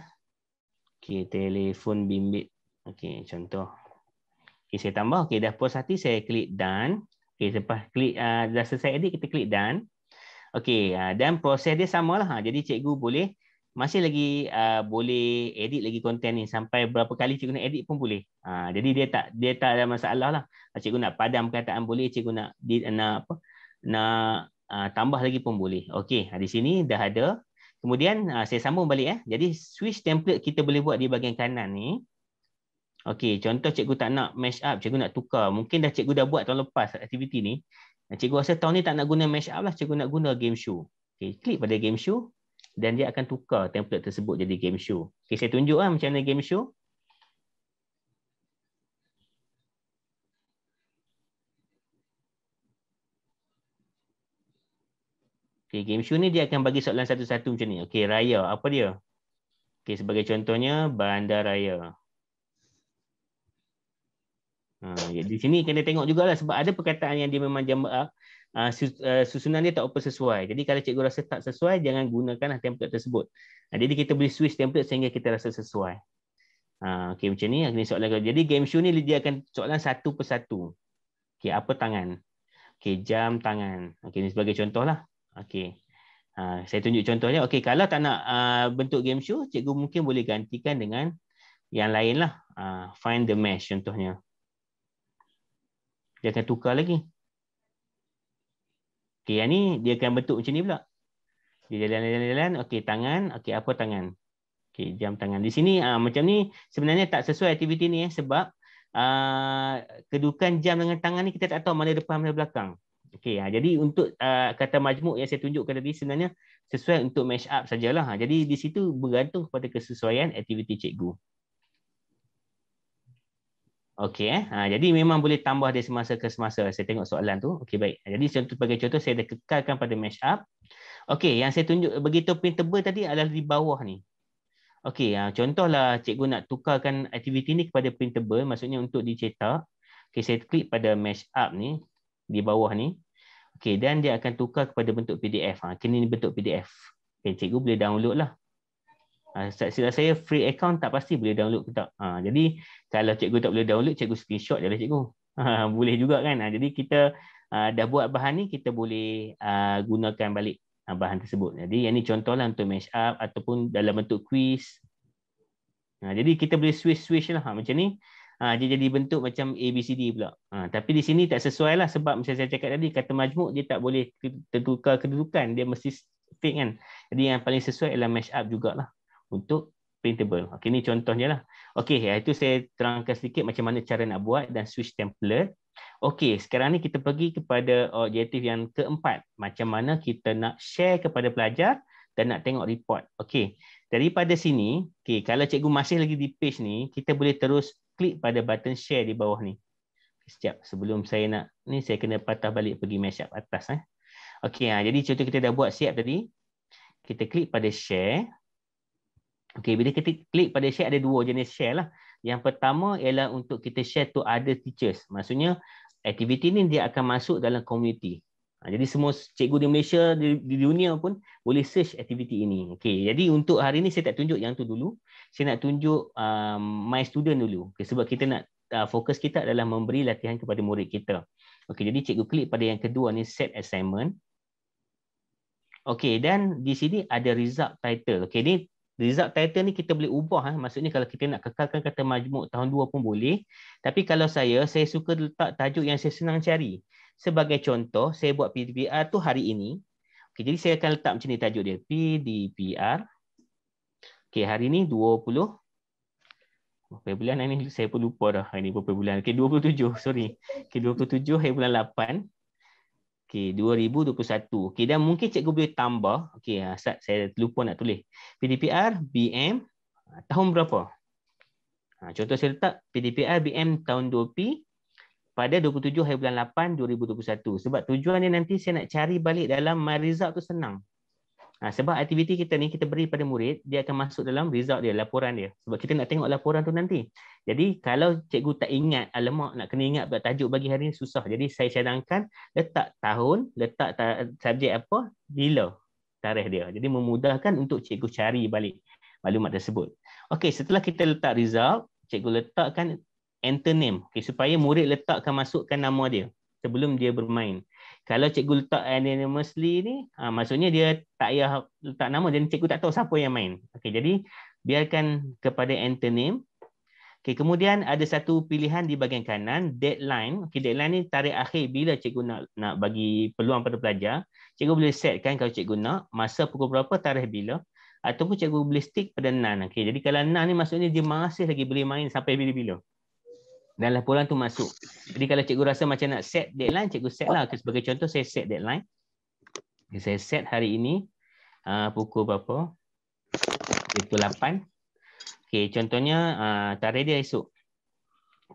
Okey, telefon bimbit. Okey, contoh. Okey, saya tambah. Okey, dah puas hati saya klik done. Okey, lepas klik uh, dah selesai edit, kita klik done. Okey, uh, dan proses dia samalah. Ha, jadi cikgu boleh masih lagi uh, boleh edit lagi konten ni sampai berapa kali cikgu nak edit pun boleh. Uh, jadi dia tak dia tak ada masalah lah. Cikgu nak padam perkataan boleh, cikgu nak di, nak apa? Nak uh, tambah lagi pun boleh. Okey, di sini dah ada. Kemudian uh, saya sambung balik eh. Jadi switch template kita boleh buat di bahagian kanan ni. Okey, contoh cikgu tak nak mash up, cikgu nak tukar. Mungkin dah cikgu dah buat tahun lepas aktiviti ni. Cikgu rasa tahun ni tak nak guna mash up lah, cikgu nak guna game show. Okey, klik pada game show dan dia akan tukar template tersebut jadi game show. Okay, saya tunjuklah macam mana game show. Okay, game show ni dia akan bagi soalan satu-satu macam ni. Okay, raya, apa dia? Okay, sebagai contohnya, bandar raya. Ha, ya, di sini kena tengok jugalah sebab ada perkataan yang dia memang jambak, ah, Ah, ah, susunan dia tak apa sesuai. Jadi kalau cikgu rasa tak sesuai, jangan gunakan lah template tersebut. Ah, jadi kita boleh switch template sehingga kita rasa sesuai. Okay, macam ni. ini soalan. Jadi game show ni dia akan soalan satu persatu. Okay, apa tangan? Okay, jam tangan. Okay, ini sebagai lah. Okay. Uh, saya tunjuk contohnya. Okay, kalau tak nak uh, bentuk game show, cikgu mungkin boleh gantikan dengan yang lain lah. Uh, find the match contohnya. Dia akan tukar lagi. Okey, yang ni dia akan bentuk macam ni pula. Dia jalan-jalan-jalan, okey tangan, okey apa tangan? Okey, jam tangan. Di sini ah macam ni sebenarnya tak sesuai aktiviti ni eh sebab ah kedudukan jam dengan tangan ni kita tak tahu mana depan mana belakang. Okey, ah jadi untuk ah, kata majmuk yang saya tunjukkan tadi sebenarnya sesuai untuk match up sajalah. Ah, jadi di situ bergantung kepada kesesuaian aktiviti cikgu. Okey eh. Ha, jadi memang boleh tambah dari semasa ke semasa. Saya tengok soalan tu. Okey baik. Jadi contoh sebagai contoh saya dah kekalkan pada mash up. Okey, yang saya tunjuk begitu printable tadi adalah di bawah ni. Okey, ha, contohlah cikgu nak tukarkan aktiviti ni kepada printable, maksudnya untuk dicetak. Okey, saya klik pada mash up ni di bawah ni. Okey, dan dia akan tukar kepada bentuk PDF. Ha, kini ni bentuk PDF. Okey, cikgu boleh download lah. Ah, saya saya free account tak pasti boleh download ke tak. Ha, jadi kalau cikgu tak boleh download, cikgu screenshot jelah cikgu. Ha, boleh juga kan. Ha, jadi kita uh, dah buat bahan ni kita boleh uh, gunakan balik uh, bahan tersebut. Jadi yang ni contohlah untuk match up ataupun dalam bentuk quiz. Ha, jadi kita boleh switch switch lah macam ni. Ha, dia jadi bentuk macam A B ABCD pula. Ha, tapi di sini tak sesuai lah sebab macam saya cakap tadi kata majmuk dia tak boleh tertukar kedudukan. Dia mesti fake kan. Jadi yang paling sesuai adalah match up jugalah untuk printable. Okey ni contohnya lah. Okey, iaitu saya terangkan sedikit macam mana cara nak buat dan switch template. Okey, sekarang ni kita pergi kepada objektif yang keempat. Macam mana kita nak share kepada pelajar dan nak tengok report. Okey. Daripada sini, okey, kalau cikgu masih lagi di page ni, kita boleh terus klik pada button share di bawah ni. Sekejap, sebelum saya nak ni saya kena patah balik pergi mashup atas eh. Okey, ha, jadi contoh kita dah buat siap tadi. Kita klik pada share. Okey, bila kita klik pada share ada dua jenis share lah. Yang pertama ialah untuk kita share to other teachers. Maksudnya aktiviti ni dia akan masuk dalam community. Ha, jadi semua cikgu di Malaysia di dunia pun boleh search aktiviti ini. Okey, jadi untuk hari ni saya tak tunjuk yang tu dulu. Saya nak tunjuk um, my student dulu. Okay, sebab kita nak uh, fokus kita adalah memberi latihan kepada murid kita. Okey, jadi cikgu klik pada yang kedua ni set assignment. Okey, dan di sini ada result title. Okey, ni result title ni kita boleh ubah eh. maksudnya kalau kita nak kekalkan kata majmuk tahun 2 pun boleh tapi kalau saya saya suka letak tajuk yang saya senang cari sebagai contoh saya buat PDPR tu hari ini okay, jadi saya akan letak macam ni tajuk dia PDPR okey hari ni 20 Berapa bulan ini? Saya pun lupa dah. Ini berapa bulan? Okay, 27. Sorry. Okay, 27. Hari bulan 8. Okey, 2021. Okey, dan mungkin cikgu boleh tambah. Okey, ha, Ustaz, saya terlupa nak tulis. PDPR, BM, ha, tahun berapa? Ha, contoh saya letak PDPR, BM tahun 2P pada 27 hari bulan 8, 2021. Sebab tujuan dia nanti saya nak cari balik dalam my result tu senang. Ha, sebab aktiviti kita ni kita beri pada murid, dia akan masuk dalam result dia, laporan dia. Sebab kita nak tengok laporan tu nanti. Jadi kalau cikgu tak ingat, alamak nak kena ingat buat tajuk bagi hari ni susah. Jadi saya cadangkan letak tahun, letak ta- subjek apa, bila tarikh dia. Jadi memudahkan untuk cikgu cari balik maklumat tersebut. Okey, setelah kita letak result, cikgu letakkan enter name. Okay, supaya murid letakkan masukkan nama dia sebelum dia bermain kalau cikgu letak anonymously ni uh, maksudnya dia tak payah letak nama dan cikgu tak tahu siapa yang main okey jadi biarkan kepada enter name okey kemudian ada satu pilihan di bahagian kanan deadline okey deadline ni tarikh akhir bila cikgu nak nak bagi peluang pada pelajar cikgu boleh setkan kalau cikgu nak masa pukul berapa tarikh bila ataupun cikgu boleh stick pada none okey jadi kalau none ni maksudnya dia masih lagi boleh main sampai bila-bila dan laporan tu masuk. Jadi kalau cikgu rasa macam nak set deadline, cikgu set lah. Okay, sebagai contoh, saya set deadline. Saya set hari ini uh, pukul berapa? Pukul 8. Okay, contohnya, uh, tarikh dia esok.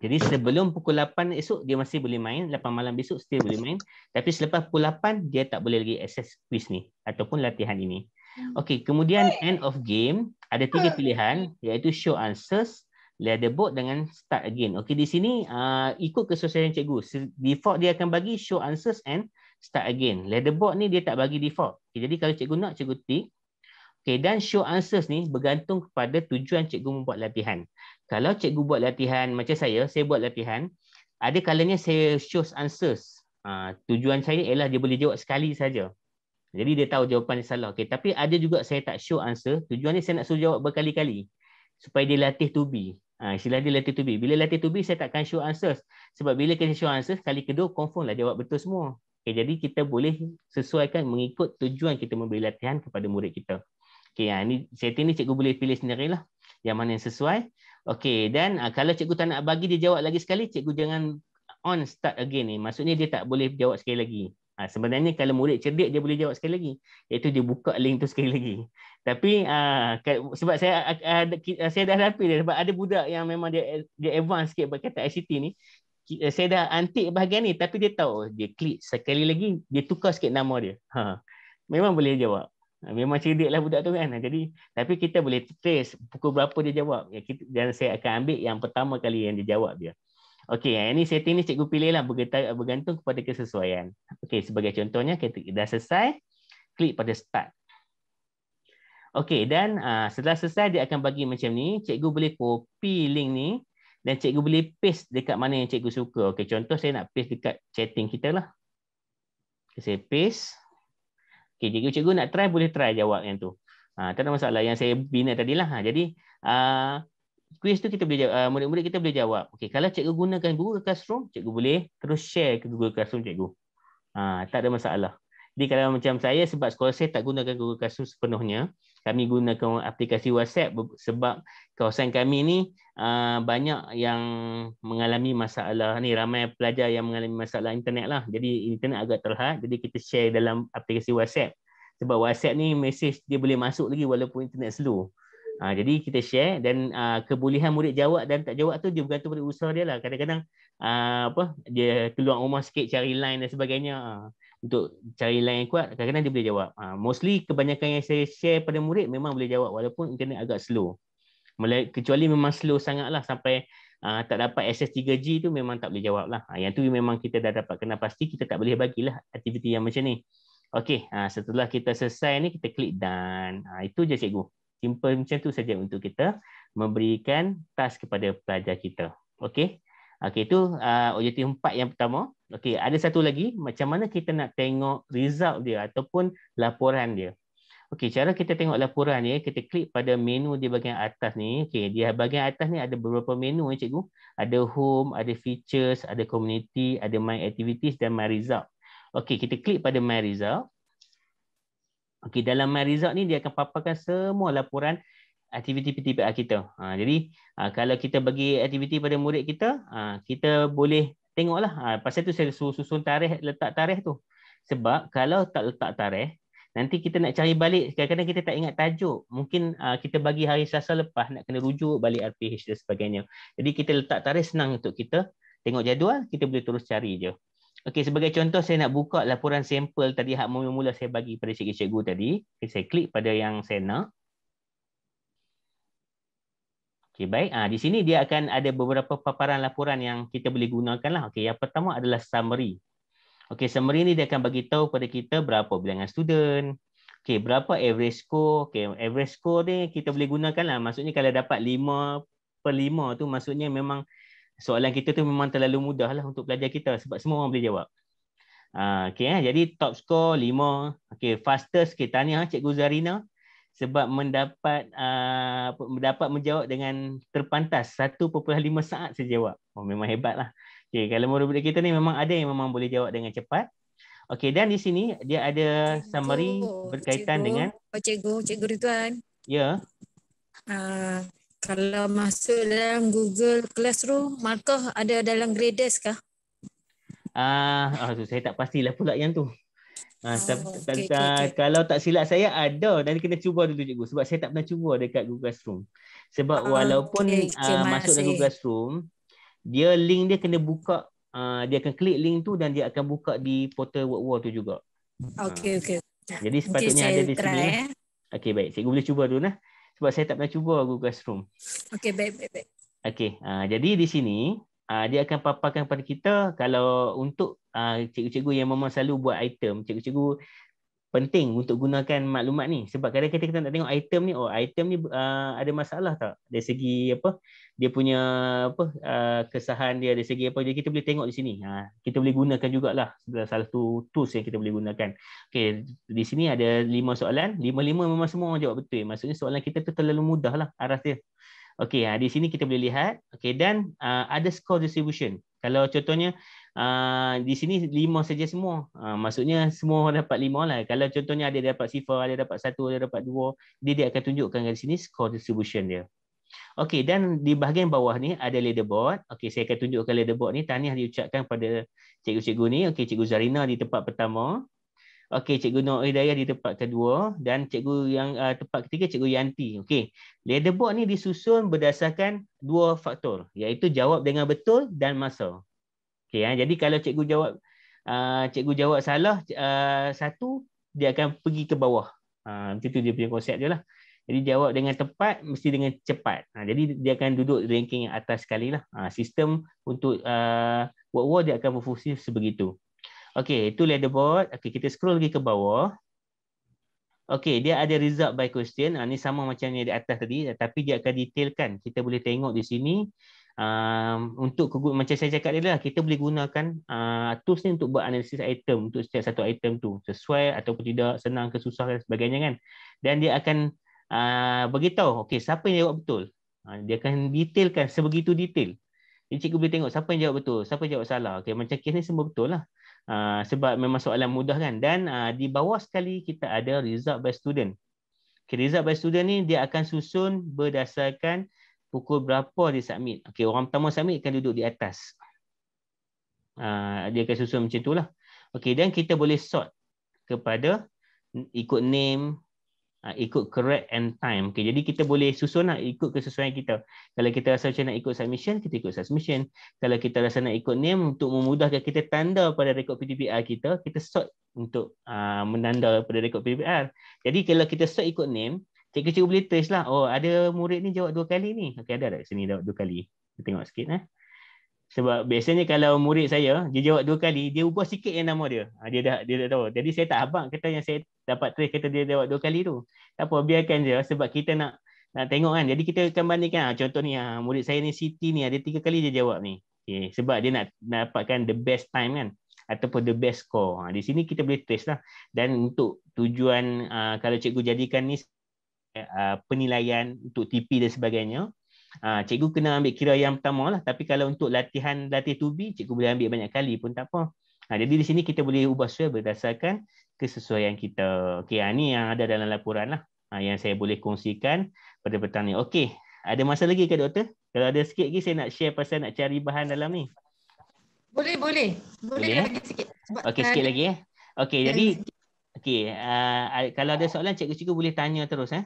Jadi sebelum pukul 8 esok, dia masih boleh main. 8 malam besok, still boleh main. Tapi selepas pukul 8, dia tak boleh lagi access quiz ni. Ataupun latihan ini. Hmm. Okay, kemudian end of game. Ada tiga ah. pilihan, iaitu show answers. Let the boat dengan start again. Okay di sini uh, ikut kesesuaian cikgu. Default dia akan bagi show answers and start again. Let the boat ni dia tak bagi default. Okay, jadi kalau cikgu nak cikgu tick. okay dan show answers ni bergantung kepada tujuan cikgu membuat latihan. Kalau cikgu buat latihan macam saya, saya buat latihan, ada kalanya saya show answers. Uh, tujuan saya ialah dia boleh jawab sekali saja. Jadi dia tahu jawapan dia salah. Okay, tapi ada juga saya tak show answer, tujuan ni saya nak suruh jawab berkali-kali supaya dia latih to be. Ha, istilah dia letter to be. Bila letter to be, saya takkan show answers. Sebab bila kita show answers, kali kedua, confirm lah jawab betul semua. Okay, jadi kita boleh sesuaikan mengikut tujuan kita memberi latihan kepada murid kita. Okay, ha, ini, setting ni cikgu boleh pilih sendiri lah. Yang mana yang sesuai. Okay, dan ha, kalau cikgu tak nak bagi dia jawab lagi sekali, cikgu jangan on start again ni. Maksudnya dia tak boleh jawab sekali lagi. Ha, sebenarnya kalau murid cerdik, dia boleh jawab sekali lagi. Iaitu dia buka link tu sekali lagi. Tapi uh, sebab saya uh, saya dah rapi dia sebab ada budak yang memang dia dia advance sikit berkata ICT ni eh, saya dah antik bahagian ni tapi dia tahu oh, dia klik sekali lagi dia tukar sikit nama dia. Ha. Memang boleh jawab. Memang cerdik lah budak tu kan. Jadi tapi kita boleh trace buku berapa dia jawab. Ya, kita, dan saya akan ambil yang pertama kali yang dia jawab dia. Okey, yang ini setting ni cikgu pilih lah bergantung kepada kesesuaian. Okey, sebagai contohnya kita dah selesai klik pada start. Okey, dan uh, setelah selesai dia akan bagi macam ni. Cikgu boleh copy link ni dan cikgu boleh paste dekat mana yang cikgu suka. Okey, contoh saya nak paste dekat chatting kita lah. Okay, saya paste. Okey, jika cikgu nak try boleh try jawab yang tu. Ha, tak ada masalah yang saya bina tadi lah. Ha, ah, jadi uh, quiz tu kita boleh murid-murid uh, kita boleh jawab. Okey, kalau cikgu gunakan Google Classroom, cikgu boleh terus share ke Google Classroom cikgu. Ha, tak ada masalah. Jadi kalau macam saya sebab sekolah saya tak gunakan Google Classroom sepenuhnya, kami gunakan aplikasi WhatsApp sebab kawasan kami ni ah, banyak yang mengalami masalah ni ramai pelajar yang mengalami masalah internet lah jadi internet agak terhad jadi kita share dalam aplikasi WhatsApp sebab WhatsApp ni mesej dia boleh masuk lagi walaupun internet slow Ha, jadi kita share dan ha, kebolehan murid jawab dan tak jawab tu dia bergantung pada usaha dia lah. Kadang-kadang ha, apa dia keluar rumah sikit cari line dan sebagainya. Ha untuk cari line yang kuat kadang-kadang dia boleh jawab uh, mostly kebanyakan yang saya share pada murid memang boleh jawab walaupun internet agak slow Melayu, kecuali memang slow sangatlah sampai uh, tak dapat access 3G tu memang tak boleh jawab lah uh, ah, yang tu memang kita dah dapat kena pasti kita tak boleh bagilah aktiviti yang macam ni Okey, uh, setelah kita selesai ni kita klik dan uh, itu je cikgu simple macam tu saja untuk kita memberikan task kepada pelajar kita Okey. Okey itu uh, objektif empat yang pertama. Okey ada satu lagi macam mana kita nak tengok result dia ataupun laporan dia. Okey cara kita tengok laporan ni kita klik pada menu di bahagian atas ni. Okey di bahagian atas ni ada beberapa menu ya cikgu. Ada home, ada features, ada community, ada my activities dan my result. Okey kita klik pada my result. Okey dalam my result ni dia akan paparkan semua laporan aktiviti-aktiviti kita. Ha, jadi ha, kalau kita bagi aktiviti pada murid kita, ha, kita boleh tengoklah. Ha, pasal tu saya susun tarikh, letak tarikh tu. Sebab kalau tak letak tarikh, nanti kita nak cari balik, kadang-kadang kita tak ingat tajuk. Mungkin ha, kita bagi hari Selasa lepas nak kena rujuk balik RPH dan sebagainya. Jadi kita letak tarikh senang untuk kita. Tengok jadual, kita boleh terus cari je. Okey, sebagai contoh saya nak buka laporan sampel tadi hak mula-mula saya bagi pada cikgu-cikgu tadi. Okay, saya klik pada yang saya nak. Okey baik. Ah di sini dia akan ada beberapa paparan laporan yang kita boleh gunakanlah. Okey yang pertama adalah summary. Okey summary ni dia akan bagi tahu kepada kita berapa bilangan student. Okey berapa average score. Okey average score ni kita boleh gunakanlah. Maksudnya kalau dapat lima per lima tu maksudnya memang soalan kita tu memang terlalu mudahlah untuk pelajar kita sebab semua orang boleh jawab. Ah okey eh jadi top score lima. Okey fastest kita okay, tanya cikgu Zarina sebab mendapat uh, mendapat menjawab dengan terpantas 1.5 saat saya jawab. Oh memang hebatlah. Okey kalau murid-murid kita ni memang ada yang memang boleh jawab dengan cepat. Okey dan di sini dia ada cikgu, summary berkaitan cikgu, dengan oh, cikgu cikgu Ridwan. Ya. Yeah. Uh, kalau masuk dalam Google Classroom markah ada dalam graders kah? Ah, uh, oh, saya tak pastilah pula yang tu. Ha, ah, oh, tak, okay, tak, okay. Kalau tak silap saya ada dan kena cuba dulu cikgu Sebab saya tak pernah cuba dekat Google Classroom Sebab uh, walaupun okay. uh, ah, masuk dalam Google Classroom Dia link dia kena buka uh, Dia akan klik link tu Dan dia akan buka di portal World War tu juga Okay, uh. okay. Jadi sepatutnya okay, ada di sini eh. Okay baik cikgu boleh cuba dulu nah. Sebab saya tak pernah cuba Google Classroom Okay baik baik baik Okay uh, jadi di sini uh, dia akan paparkan kepada kita kalau untuk uh, cikgu-cikgu yang memang selalu buat item, cikgu-cikgu penting untuk gunakan maklumat ni sebab kadang-kadang kita nak tengok item ni oh item ni uh, ada masalah tak dari segi apa dia punya apa uh, kesahan dia dari segi apa jadi kita boleh tengok di sini ha kita boleh gunakan jugalah salah satu tools yang kita boleh gunakan okey di sini ada lima soalan lima-lima memang semua jawab betul maksudnya soalan kita tu terlalu mudahlah arah dia Okey, ah, di sini kita boleh lihat. Okey, dan uh, ada score distribution. Kalau contohnya uh, di sini lima saja semua. Uh, maksudnya semua dapat lima lah. Kalau contohnya ada dapat sifar, ada dapat satu, ada dapat dua. Dia, dia akan tunjukkan di sini score distribution dia. Okey, dan di bahagian bawah ni ada leaderboard. Okey, saya akan tunjukkan leaderboard ni. Tahniah diucapkan pada cikgu-cikgu ni. Okey, cikgu Zarina di tempat pertama. Okey, Cikgu Nur Hidayah di tempat kedua dan Cikgu yang uh, tempat ketiga Cikgu Yanti. Okey. Leaderboard ni disusun berdasarkan dua faktor iaitu jawab dengan betul dan masa. Okey, eh? jadi kalau Cikgu jawab uh, Cikgu jawab salah uh, satu dia akan pergi ke bawah. Ah uh, itu dia punya konsep dia lah. Jadi jawab dengan tepat mesti dengan cepat. Uh, jadi dia akan duduk ranking yang atas sekali lah. Uh, sistem untuk uh, World War dia akan berfungsi sebegitu. Okey, itu leaderboard. Okey, kita scroll lagi ke bawah. Okey, dia ada result by question. Ini ah, sama macam yang di atas tadi, tapi dia akan detailkan. Kita boleh tengok di sini. Ah, untuk macam saya cakap tadi lah, kita boleh gunakan ah, tools ni untuk buat analisis item untuk setiap satu item tu sesuai ataupun tidak senang ke susah dan sebagainya kan. Dan dia akan uh, beritahu, okey, siapa yang jawab betul. dia akan detailkan sebegitu detail. Jadi cikgu boleh tengok siapa yang jawab betul, siapa yang jawab salah. Okey, macam kes ni semua betul lah. Ah, sebab memang soalan mudah kan dan uh, di bawah sekali kita ada result by student. Okay, result by student ni dia akan susun berdasarkan pukul berapa dia submit. Okey orang pertama submit akan duduk di atas. Uh, dia akan susun macam itulah. Okey dan kita boleh sort kepada ikut name Ah, ikut correct and time. Okay, jadi kita boleh susun nak lah ikut kesesuaian kita. Kalau kita rasa macam nak ikut submission, kita ikut submission. Kalau kita rasa nak ikut name untuk memudahkan kita tanda pada rekod PDPR kita, kita sort untuk uh, menanda pada rekod PDPR. Jadi kalau kita sort ikut name, cikgu-cikgu boleh trace lah. Oh, ada murid ni jawab dua kali ni. Okay, ada tak sini jawab dua kali? Kita tengok sikit. Eh sebab biasanya kalau murid saya dia jawab dua kali dia ubah sikit yang nama dia ha, dia dah dia dah tahu jadi saya tak habaq kata yang saya dapat trace kata dia jawab dua kali tu tak apa biarkan je sebab kita nak nak tengok kan jadi kita akan bandingkan ha, contoh ni ha, murid saya ni Siti ni ada tiga kali dia jawab ni okay. sebab dia nak, nak dapatkan the best time kan ataupun the best score di sini kita boleh trace lah dan untuk tujuan kalau cikgu jadikan ni eh, penilaian untuk TP dan sebagainya Ha, cikgu kena ambil kira yang pertama lah. Tapi kalau untuk latihan latih tubi, cikgu boleh ambil banyak kali pun tak apa. Ha, jadi di sini kita boleh ubah sesuai berdasarkan kesesuaian kita. Okey, ini ha, yang ada dalam laporan lah. Ha, yang saya boleh kongsikan pada petang ni. Okey, ada masa lagi ke doktor? Kalau ada sikit lagi saya nak share pasal nak cari bahan dalam ni. Boleh, boleh. Boleh, boleh eh? lagi eh? sikit. Okey, kan sikit lagi. Eh? Okey, ya, jadi... Sikit. Okey, uh, kalau ada soalan cikgu-cikgu boleh tanya terus eh.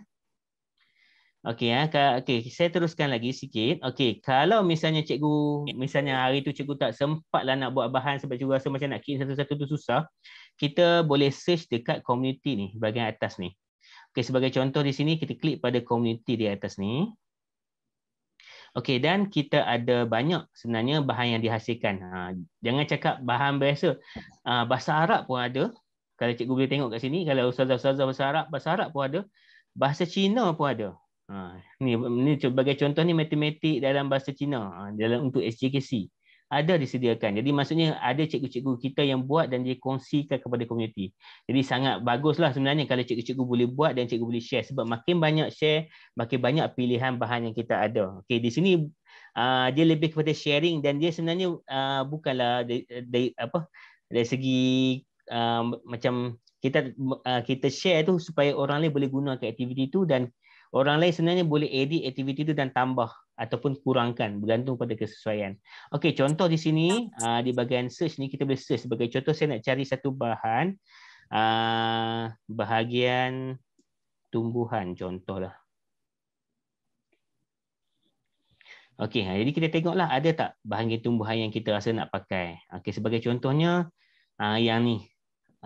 Okey ah ha? okey saya teruskan lagi sikit. Okey kalau misalnya cikgu misalnya hari tu cikgu tak sempatlah nak buat bahan sebab cikgu rasa macam nak kirim satu-satu tu susah, kita boleh search dekat community ni bahagian atas ni. Okey sebagai contoh di sini kita klik pada community di atas ni. Okey dan kita ada banyak sebenarnya bahan yang dihasilkan. Ha, jangan cakap bahan biasa. Ha, bahasa Arab pun ada. Kalau cikgu boleh tengok kat sini kalau ustazah-ustazah bahasa Arab, bahasa Arab pun ada. Bahasa Cina pun ada. Ha, ni, ni sebagai contoh ni matematik dalam bahasa Cina ha, dalam untuk SJKC ada disediakan. Jadi maksudnya ada cikgu-cikgu kita yang buat dan dia kongsikan kepada komuniti. Jadi sangat baguslah sebenarnya kalau cikgu-cikgu boleh buat dan cikgu boleh share sebab makin banyak share, makin banyak pilihan bahan yang kita ada. Okay di sini uh, dia lebih kepada sharing dan dia sebenarnya uh, bukanlah dari, dari apa dari segi uh, macam kita uh, kita share tu supaya orang lain boleh gunakan aktiviti tu dan Orang lain sebenarnya boleh edit aktiviti itu dan tambah ataupun kurangkan bergantung pada kesesuaian. Okey, contoh di sini uh, di bahagian search ni kita boleh search sebagai contoh saya nak cari satu bahan uh, bahagian tumbuhan contohlah. Okey, ha, jadi kita tengoklah ada tak bahan tumbuhan yang kita rasa nak pakai. Okey, sebagai contohnya uh, yang ni.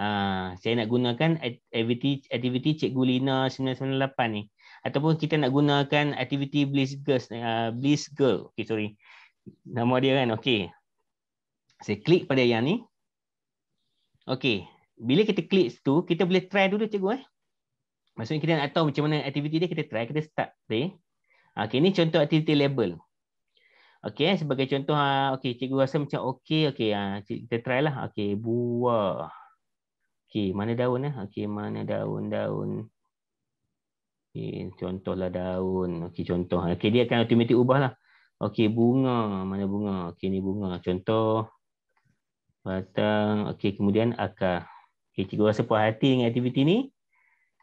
Uh, saya nak gunakan aktiviti aktiviti Cikgu Lina 998 ni ataupun kita nak gunakan aktiviti bliss girls uh, bliss girl okey sorry nama dia kan okey saya klik pada yang ni okey bila kita klik tu kita boleh try dulu cikgu eh maksudnya kita nak tahu macam mana aktiviti dia kita try kita start okey okey ni contoh aktiviti label okey eh, sebagai contoh ha ah, okey cikgu rasa macam okey okey ha ah, kita try lah okey buah okey mana daun eh okey mana daun daun Okay, contohlah daun. Okey, contoh. Okey, dia akan automatik lah, Okey, bunga. Mana bunga? Okey, ni bunga. Contoh. Batang. Okey, kemudian akar. Okey, cikgu rasa puas hati dengan aktiviti ni.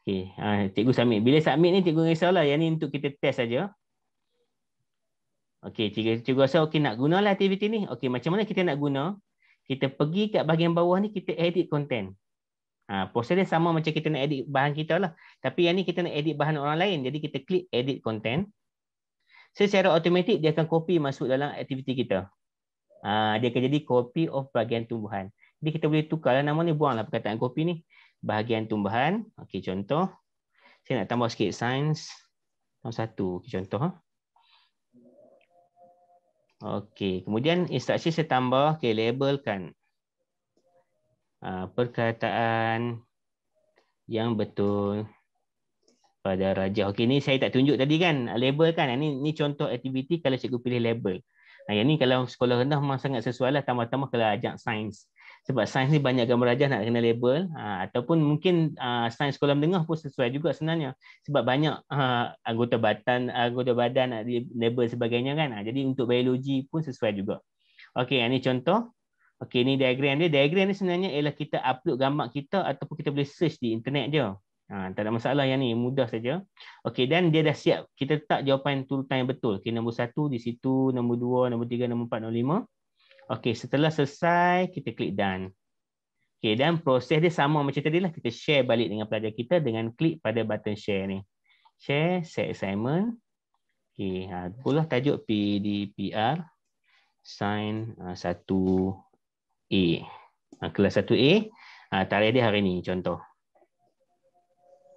Okey, ha, cikgu submit. Bila submit ni, cikgu risaulah. Yang ni untuk kita test saja. Okey, cikgu, cikgu rasa okey nak lah aktiviti ni. Okey, macam mana kita nak guna? Kita pergi kat bahagian bawah ni, kita edit content. Ha, proses dia sama macam kita nak edit bahan kita lah. Tapi yang ni kita nak edit bahan orang lain. Jadi kita klik edit content. Secara automatik dia akan copy masuk dalam aktiviti kita. Ha, dia akan jadi copy of bahagian tumbuhan. Jadi kita boleh tukar lah nama ni. buang lah. perkataan copy ni. Bahagian tumbuhan. Okey contoh. Saya nak tambah sikit sains. Tahun satu. Okay, contoh. Ha? Okey. Kemudian instruksi saya tambah. Okey labelkan. Ah, perkataan yang betul pada raja. Okey ni saya tak tunjuk tadi kan label kan. Ini ni contoh aktiviti kalau cikgu pilih label. Nah, yang ni kalau sekolah rendah memang sangat sesuai lah tambah-tambah kalau ajak sains. Sebab sains ni banyak gambar rajah nak kena label ha, ataupun mungkin ha, sains sekolah menengah pun sesuai juga sebenarnya. Sebab banyak ha, anggota badan anggota badan nak label sebagainya kan. Ha, jadi untuk biologi pun sesuai juga. Okey, ini contoh. Okey, ni diagram dia. Diagram ni sebenarnya ialah kita upload gambar kita ataupun kita boleh search di internet je. Ha, tak ada masalah yang ni. Mudah saja. Okey, dan dia dah siap. Kita letak jawapan turutan yang betul. Okey, nombor satu di situ. Nombor dua, nombor tiga, nombor empat, nombor lima. Okey, setelah selesai, kita klik done. Okey, dan proses dia sama macam tadi lah. Kita share balik dengan pelajar kita dengan klik pada button share ni. Share, set assignment. Okey, ha, itulah tajuk PDPR. Sign uh, satu A. Ha, kelas 1A ha, tarikh dia hari ni contoh.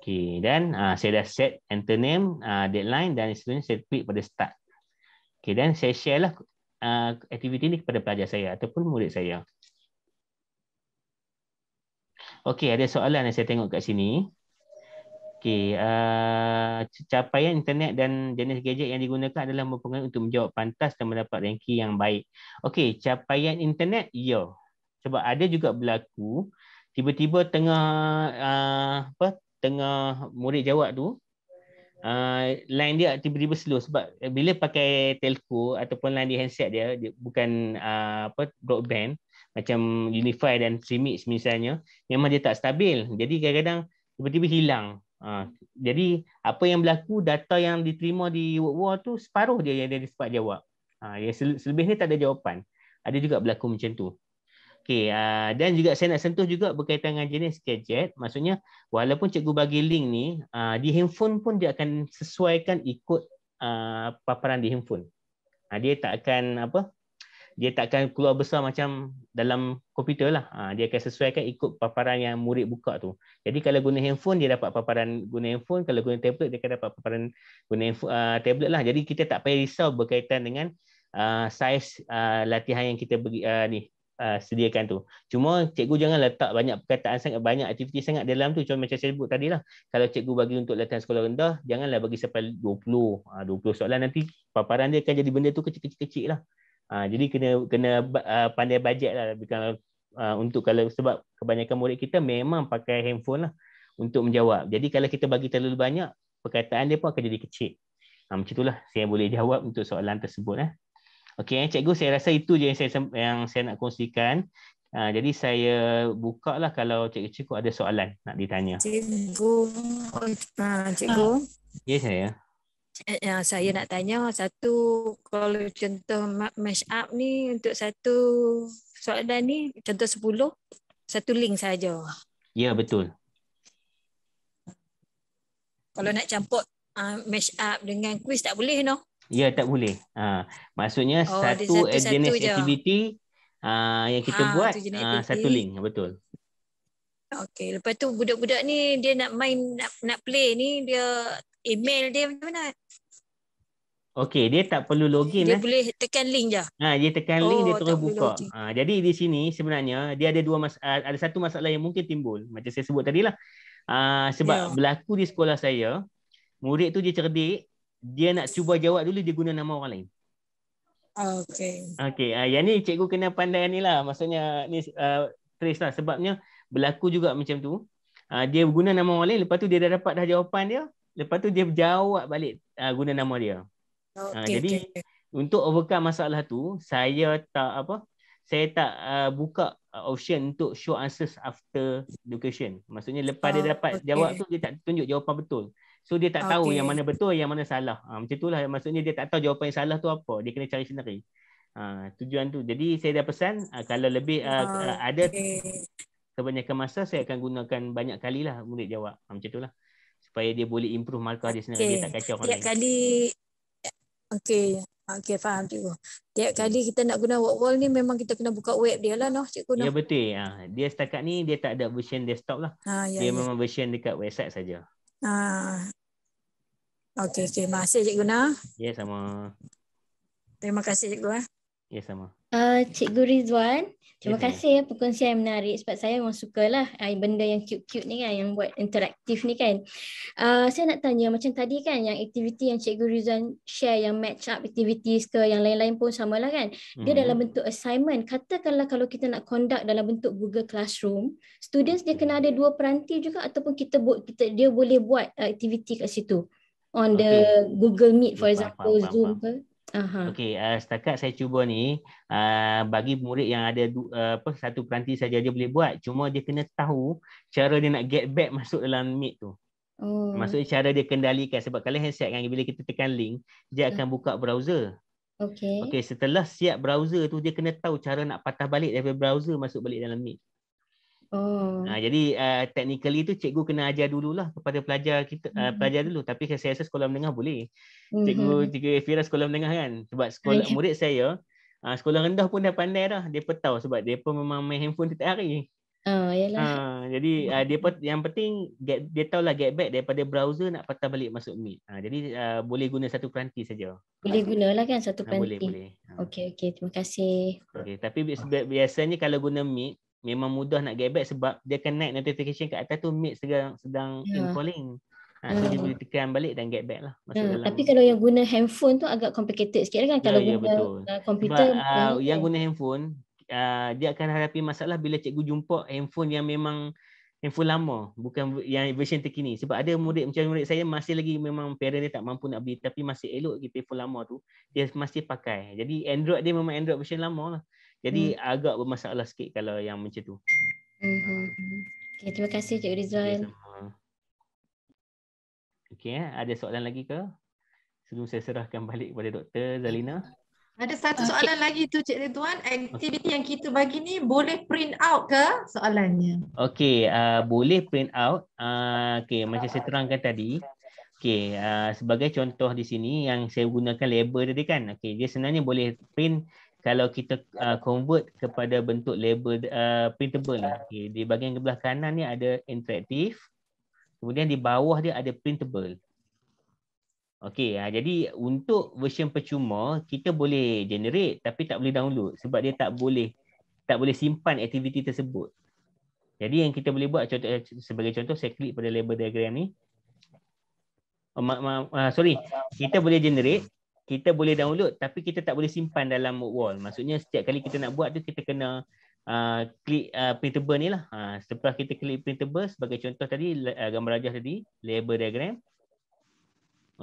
Okey dan ha, saya dah set enter name, ha, deadline dan seterusnya saya klik pada start. Okey dan saya share lah ha, aktiviti ni kepada pelajar saya ataupun murid saya. Okey ada soalan yang saya tengok kat sini. Okey, uh, capaian internet dan jenis gadget yang digunakan adalah mempengaruhi untuk menjawab pantas dan mendapat ranking yang baik. Okey, capaian internet, ya. Yeah. Sebab ada juga berlaku, tiba-tiba tengah uh, apa tengah murid jawab tu, uh, line dia tiba-tiba slow sebab bila pakai telco ataupun line di handset dia, dia bukan uh, apa broadband macam unify dan simix misalnya memang dia tak stabil jadi kadang-kadang tiba-tiba hilang Ha, jadi apa yang berlaku data yang diterima di World War tu separuh dia yang dia sempat jawab. Ha, yang selebihnya tak ada jawapan. Ada juga berlaku macam tu. Okay, uh, dan juga saya nak sentuh juga berkaitan dengan jenis gadget. Maksudnya walaupun cikgu bagi link ni uh, di handphone pun dia akan sesuaikan ikut uh, paparan di handphone. Uh, dia tak akan apa? dia takkan keluar besar macam dalam komputer lah. Ha, dia akan sesuaikan ikut paparan yang murid buka tu. Jadi kalau guna handphone, dia dapat paparan guna handphone. Kalau guna tablet, dia akan dapat paparan guna handphone, uh, tablet lah. Jadi kita tak payah risau berkaitan dengan uh, saiz uh, latihan yang kita beri, uh, ni, uh, sediakan tu. Cuma cikgu jangan letak banyak perkataan sangat, banyak aktiviti sangat dalam tu. Cuma macam saya sebut tadi lah. Kalau cikgu bagi untuk latihan sekolah rendah, janganlah bagi sampai 20, uh, 20 soalan nanti paparan dia akan jadi benda tu kecil-kecil lah. Ha, jadi kena kena uh, pandai bajet lah lebih kalau uh, untuk kalau sebab kebanyakan murid kita memang pakai handphone lah untuk menjawab. Jadi kalau kita bagi terlalu banyak perkataan dia pun akan jadi kecil. Ha, macam itulah saya boleh jawab untuk soalan tersebut. Eh. Okey, eh, cikgu saya rasa itu je yang saya, yang saya nak kongsikan. Ha, jadi saya buka lah kalau cikgu-cikgu ada soalan nak ditanya. Cikgu. Ha, cikgu. Ya, saya yang eh, eh, saya nak tanya satu kalau contoh mash up ni untuk satu soalan ni contoh sepuluh satu link saja. Ya betul. Kalau nak campur uh, mash up dengan quiz tak boleh no? Ya tak boleh. Ha. maksudnya oh, satu, satu jenis satu uh, ah, yang kita ha, buat uh, satu link betul. Okey, lepas tu budak-budak ni dia nak main nak, nak play ni dia email dia macam mana? Okey, dia tak perlu login. Dia eh. boleh tekan link je. Ha, dia tekan link, dia oh, terus buka. Ha, jadi di sini sebenarnya dia ada dua mas- ada satu masalah yang mungkin timbul. Macam saya sebut tadi lah. Ha, sebab yeah. berlaku di sekolah saya, murid tu dia cerdik, dia nak cuba jawab dulu, dia guna nama orang lain. Okey. Okey, ha, yang ni cikgu kena pandai ni lah. Maksudnya ni uh, trace lah. Sebabnya berlaku juga macam tu. Ha, dia guna nama orang lain, lepas tu dia dah dapat dah jawapan dia, lepas tu dia jawab balik uh, guna nama dia. Ah, okay, uh, jadi okay. untuk overcome masalah tu, saya tak apa? Saya tak uh, buka option untuk show answers after education Maksudnya lepas oh, dia dapat okay. jawab tu dia tak tunjuk jawapan betul. So dia tak okay. tahu yang mana betul yang mana salah. Uh, macam itulah maksudnya dia tak tahu jawapan yang salah tu apa. Dia kena cari sendiri. Uh, tujuan tu. Jadi saya dah pesan uh, kalau lebih uh, oh, ada okay. kebanyakan masa saya akan gunakan banyak kali lah murid jawab. Uh, macam itulah. Okay supaya dia boleh improve markah dia sendiri okay. dia tak kacau Tiap kali okey okey faham cikgu. Tiap kali kita nak guna wall wall ni memang kita kena buka web dia lah noh cikgu. Ya betul. Ha. dia setakat ni dia tak ada version desktop lah. Ha, ya, dia ya. memang version dekat website saja. Ha. Okey, terima okay. kasih cikgu nah. Ya yeah, sama. Terima kasih cikgu eh. Ya yeah, sama. Uh, cikgu Rizwan. Terima okay. kasih ya perkongsian yang menarik sebab saya memang suka lah ah, benda yang cute-cute ni kan yang buat interaktif ni kan. Uh, saya nak tanya macam tadi kan yang aktiviti yang Cikgu Rizwan share yang match up aktiviti, ke yang lain-lain pun sama lah kan. mm Dia dalam mhm. bentuk assignment. Katakanlah kalau kita nak conduct dalam bentuk Google Classroom, students dia mhm. kena ada dua peranti juga ataupun kita kita dia boleh buat ah, aktiviti kat situ on okay. the Google Meet for example, Zoom ke. Uh-huh. Okey, uh, setakat saya cuba ni, uh, bagi murid yang ada du, uh, apa satu peranti saja dia boleh buat, cuma dia kena tahu cara dia nak get back masuk dalam meet tu. Oh. Maksudnya cara dia kendalikan sebab kalau headset kan bila kita tekan link, dia akan uh. buka browser. Okey. Okey, setelah siap browser tu dia kena tahu cara nak patah balik dari browser masuk balik dalam meet. Oh. Uh, jadi uh, technically tu cikgu kena ajar dululah kepada pelajar kita mm-hmm. pelajar dulu tapi saya rasa sekolah menengah boleh. Mm-hmm. Cikgu hmm. cikgu Fira sekolah menengah kan sebab sekolah Ayuh. murid saya uh, sekolah rendah pun dah pandai dah dia petau sebab dia pun memang main handphone setiap hari. Oh yalah. Uh, jadi uh, pun yang penting get dia lah get back daripada browser nak patah balik masuk Meet. Uh, jadi uh, boleh guna satu peranti saja. Boleh guna gunalah kan satu peranti. Uh, boleh boleh. Okey okey terima kasih. okay tapi bi- biasanya kalau guna Meet memang mudah nak get back sebab dia akan naik notification kat atas tu mate sedang sedang yeah. in calling. Ha, so ya. dia boleh tekan balik dan get back lah. Masuk yeah. dalam. Tapi kalau yang guna handphone tu agak complicated sikit kan? Ya, kalau yeah, guna uh, komputer. Yeah, sebab uh, ya. yang guna handphone, uh, dia akan hadapi masalah bila cikgu jumpa handphone yang memang handphone lama bukan yang versi terkini sebab ada murid macam murid saya masih lagi memang parent dia tak mampu nak beli tapi masih elok gitu handphone lama tu dia masih pakai jadi android dia memang android versi lama lah jadi hmm. agak bermasalah sikit kalau yang macam tu. Hmm. Uh. Okay, terima kasih Cik Rizal. Okay, eh, ada soalan lagi ke? Sebelum saya serahkan balik kepada Dr. Zalina. Ada satu soalan okay. lagi tu Cik Rizwan. Aktiviti okay. yang kita bagi ni boleh print out ke soalannya? Okay, uh, boleh print out. Uh, okay, macam saya terangkan tadi. Okay, uh, sebagai contoh di sini yang saya gunakan label tadi kan. Okay, dia sebenarnya boleh print kalau kita uh, convert kepada bentuk label uh, printable lah. Okay. Di bahagian sebelah kanan ni ada interactive. Kemudian di bawah dia ada printable. Okey, ha, jadi untuk version percuma kita boleh generate tapi tak boleh download sebab dia tak boleh tak boleh simpan aktiviti tersebut. Jadi yang kita boleh buat contoh sebagai contoh saya klik pada label diagram ni. Oh, ma, ma, uh, sorry, kita boleh generate kita boleh download tapi kita tak boleh simpan dalam wall. Maksudnya setiap kali kita nak buat tu kita kena uh, klik uh, printable ni lah. Uh, setelah kita klik printable sebagai contoh tadi uh, gambar rajah tadi, label diagram.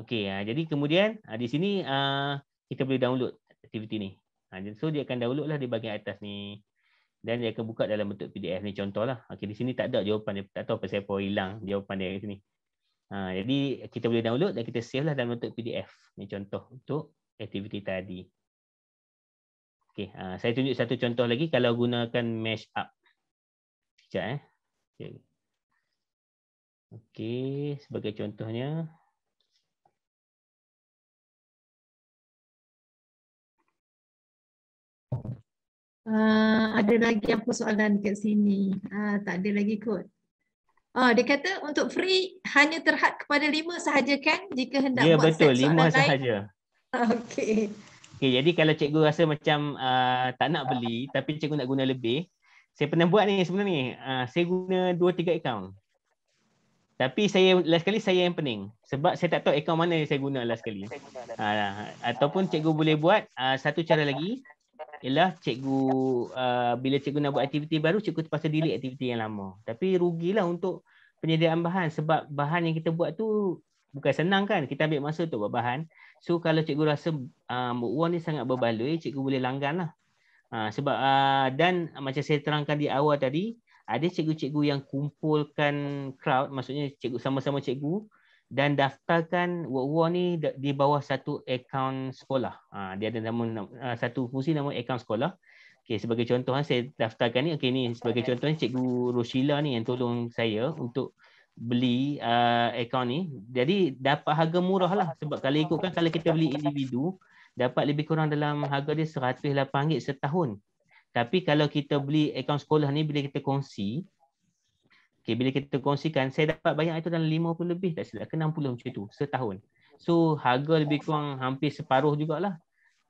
Okey, uh, jadi kemudian uh, di sini uh, kita boleh download aktiviti ni. Uh, so dia akan download lah di bahagian atas ni. Dan dia akan buka dalam bentuk PDF ni contoh lah. Okey, di sini tak ada jawapan dia. Tak tahu pasal apa hilang jawapan dia kat sini. Ha, jadi kita boleh download dan kita save lah dalam bentuk PDF. Ini contoh untuk aktiviti tadi. Okay, ha, saya tunjuk satu contoh lagi kalau gunakan mesh up. Sekejap eh. Okey. Okey, sebagai contohnya Uh, ada lagi apa soalan dekat sini? Uh, tak ada lagi kot. Ah, dia kata untuk free hanya terhad kepada lima sahaja kan jika hendak ya, buat betul, set soalan lima sahaja. Okey. Okay jadi kalau cikgu rasa macam uh, tak nak beli tapi cikgu nak guna lebih, saya pernah buat ni sebenarnya Uh, saya guna dua tiga akaun. Tapi saya last kali saya yang pening sebab saya tak tahu akaun mana yang saya guna last kali. Uh, ataupun cikgu boleh buat uh, satu cara lagi ialah cikgu uh, bila cikgu nak buat aktiviti baru cikgu terpaksa delete aktiviti yang lama tapi rugilah untuk penyediaan bahan sebab bahan yang kita buat tu bukan senang kan kita ambil masa untuk buat bahan so kalau cikgu rasa uh, a ni sangat berbaloi cikgu boleh langganlah uh, sebab uh, dan macam saya terangkan di awal tadi ada cikgu-cikgu yang kumpulkan crowd maksudnya cikgu sama-sama cikgu dan daftarkan war-war ni di bawah satu akaun sekolah. Ha, dia ada nama, nama ha, satu fungsi nama akaun sekolah. Okay sebagai contoh ha, saya daftarkan ni Okay ni sebagai okay. contoh cikgu Rosila ni yang tolong saya untuk beli uh, akaun ni. Jadi dapat harga murah lah sebab kalau ikutkan kalau kita beli individu dapat lebih kurang dalam harga dia RM108 setahun. Tapi kalau kita beli akaun sekolah ni bila kita kongsi Okay, bila kita kongsikan, saya dapat banyak itu dalam 50 lebih, tak silap, ke 60 macam itu, setahun. So, harga lebih kurang hampir separuh jugalah.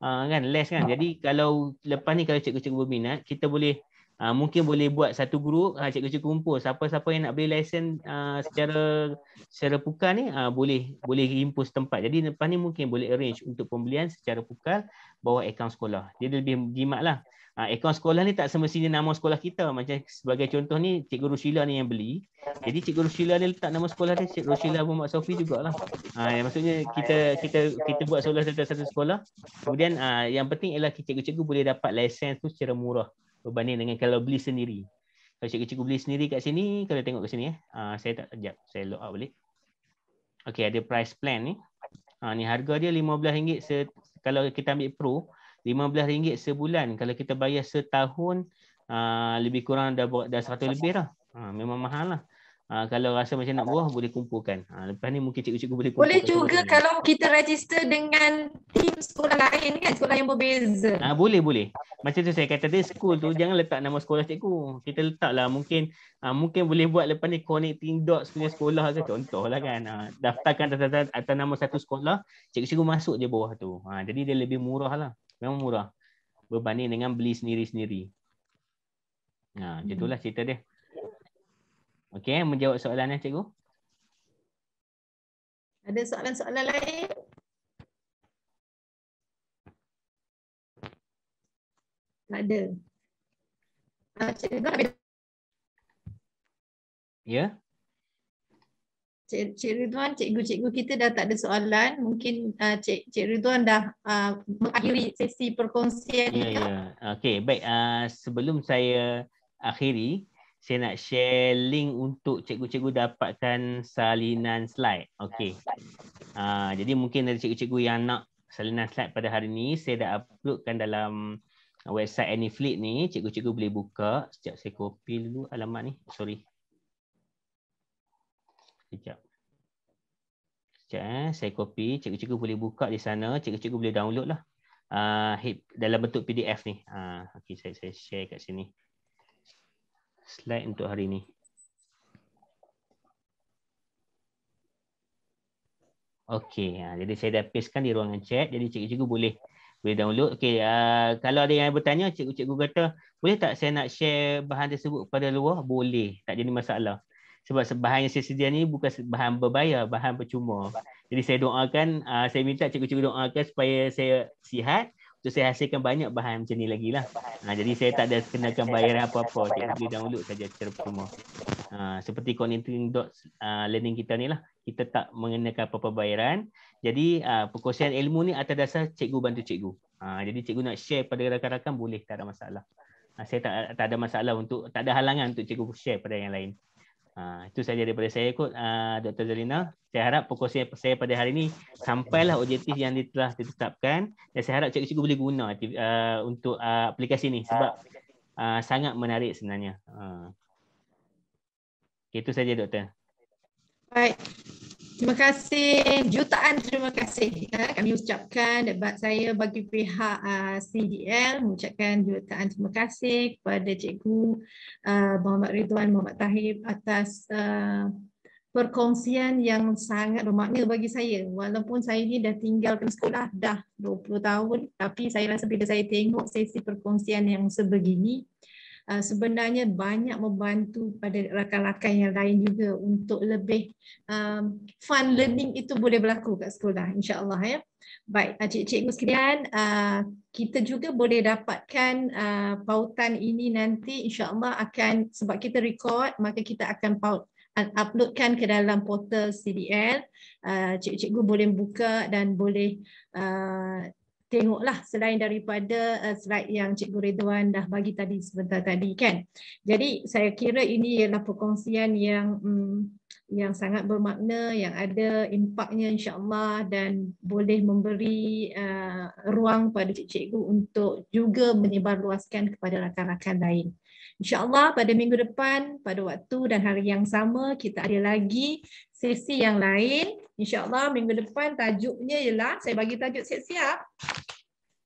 Uh, kan, less kan. Jadi, kalau lepas ni, kalau cikgu-cikgu berminat, kita boleh Uh, mungkin boleh buat satu grup ha, cikgu-cikgu kumpul siapa-siapa yang nak beli lesen uh, secara secara pukal ni uh, boleh boleh impus tempat jadi lepas ni mungkin boleh arrange untuk pembelian secara pukal bawa akaun sekolah Jadi lebih jimat lah Aircon ha, sekolah ni tak semestinya nama sekolah kita. Macam sebagai contoh ni, Cikgu Rusila ni yang beli. Jadi Cikgu Rusila ni letak nama sekolah dia, Cikgu Rusila pun Mak Sofi jugalah. Ha, maksudnya kita kita kita buat sekolah satu, satu sekolah. Kemudian ha, yang penting ialah cikgu-cikgu boleh dapat lesen tu secara murah berbanding dengan kalau beli sendiri. Kalau cikgu-cikgu beli sendiri kat sini, kalau tengok kat sini eh. Ha, saya tak, sekejap. Saya log out boleh. Okay, ada price plan ni. Ha, ni harga dia RM15 se- kalau kita ambil pro. 15 ringgit sebulan kalau kita bayar setahun uh, lebih kurang dah dah 100 lebih dah. Ha, memang mahal lah. Uh, kalau rasa macam nak buah boleh kumpulkan. Ha, lepas ni mungkin cikgu-cikgu boleh kumpulkan. Boleh juga kalau kita register dengan tim sekolah lain kan sekolah yang berbeza. Ah uh, boleh boleh. Macam tu saya kata tadi school tu jangan letak nama sekolah cikgu. Kita letaklah mungkin uh, mungkin boleh buat lepas ni connecting dots punya sekolah ke contohlah kan. Uh, daftarkan atas, atas, atas nama satu sekolah, cikgu-cikgu masuk je bawah tu. Uh, jadi dia lebih murah lah memang murah berbanding dengan beli sendiri-sendiri. Nah, ha, hmm. itulah cerita dia. Okey, eh, menjawab soalan eh cikgu? Ada soalan-soalan lain? Tak ada. Ah, cikgu ada. Ya? Yeah? Cik, Cik Ridwan, cikgu-cikgu kita dah tak ada soalan. Mungkin uh, Cik, Cik Ridwan dah uh, mengakhiri sesi perkongsian. Ya, ya. Okey, baik. Uh, sebelum saya akhiri, saya nak share link untuk cikgu-cikgu dapatkan salinan slide. Okey. Uh, jadi mungkin dari cikgu-cikgu yang nak salinan slide pada hari ini, saya dah uploadkan dalam website Anyflip ni. Cikgu-cikgu boleh buka. Sekejap saya copy dulu alamat ni. Sorry. Sekejap. Sekejap eh. Saya copy. Cikgu-cikgu boleh buka di sana. Cikgu-cikgu boleh download lah. Uh, dalam bentuk PDF ni. Uh, ah, okay, saya, saya share kat sini. Slide untuk hari ni. Okey, ah, jadi saya dah pastekan di ruangan chat. Jadi cikgu-cikgu boleh boleh download. Okay, uh, kalau ada yang bertanya, cikgu-cikgu kata, boleh tak saya nak share bahan tersebut kepada luar? Boleh, tak jadi masalah sebab bahan yang saya sedia ni bukan bahan berbayar, bahan percuma. Jadi saya doakan, uh, saya minta cikgu-cikgu doakan supaya saya sihat untuk saya hasilkan banyak bahan macam ni lagi lah. Ha, jadi saya tak ada kenakan bayaran apa-apa. Saya boleh download saja secara percuma. Ha, seperti connecting dot learning kita ni lah. Kita tak mengenakan apa-apa bayaran. Jadi uh, perkongsian ilmu ni atas dasar cikgu bantu cikgu. Ha, jadi cikgu nak share pada rakan-rakan boleh, tak ada masalah. saya tak, tak ada masalah untuk, tak ada halangan untuk cikgu share pada yang lain. Uh, itu saja daripada saya kot uh, ha, Dr. Zalina. Saya harap pokok saya, saya pada hari ini sampailah objektif yang telah ditetapkan dan saya harap cikgu-cikgu boleh guna uh, untuk uh, aplikasi ini sebab uh, sangat menarik sebenarnya. Uh. Okay, itu saja Dr. Baik. Terima kasih, jutaan terima kasih ha, kami ucapkan dapat saya bagi pihak ah, CDL mengucapkan jutaan terima kasih kepada Cikgu ah, Muhammad Ridwan Muhammad Tahir atas ah, perkongsian yang sangat bermakna bagi saya. Walaupun saya ini dah tinggalkan sekolah dah 20 tahun tapi saya rasa bila saya tengok sesi perkongsian yang sebegini Ah, sebenarnya banyak membantu pada rakan-rakan yang lain juga untuk lebih uh, fun learning itu boleh berlaku kat sekolah insyaallah ya. Baik, ah, cikgu sekalian, uh, kita juga boleh dapatkan uh, pautan ini nanti insyaallah akan sebab kita record maka kita akan paut uploadkan ke dalam portal CDL. Uh, cikgu boleh buka dan boleh tengoklah selain daripada eh, slide yang Cikgu Ridwan dah bagi tadi sebentar tadi kan. Jadi saya kira ini ialah perkongsian yang hmm, yang sangat bermakna yang ada impaknya insyaallah dan boleh memberi uh, ruang pada cikgu untuk juga menyebarluaskan kepada rakan-rakan lain. InsyaAllah pada minggu depan, pada waktu dan hari yang sama, kita ada lagi sesi yang lain. InsyaAllah minggu depan tajuknya ialah, saya bagi tajuk siap-siap.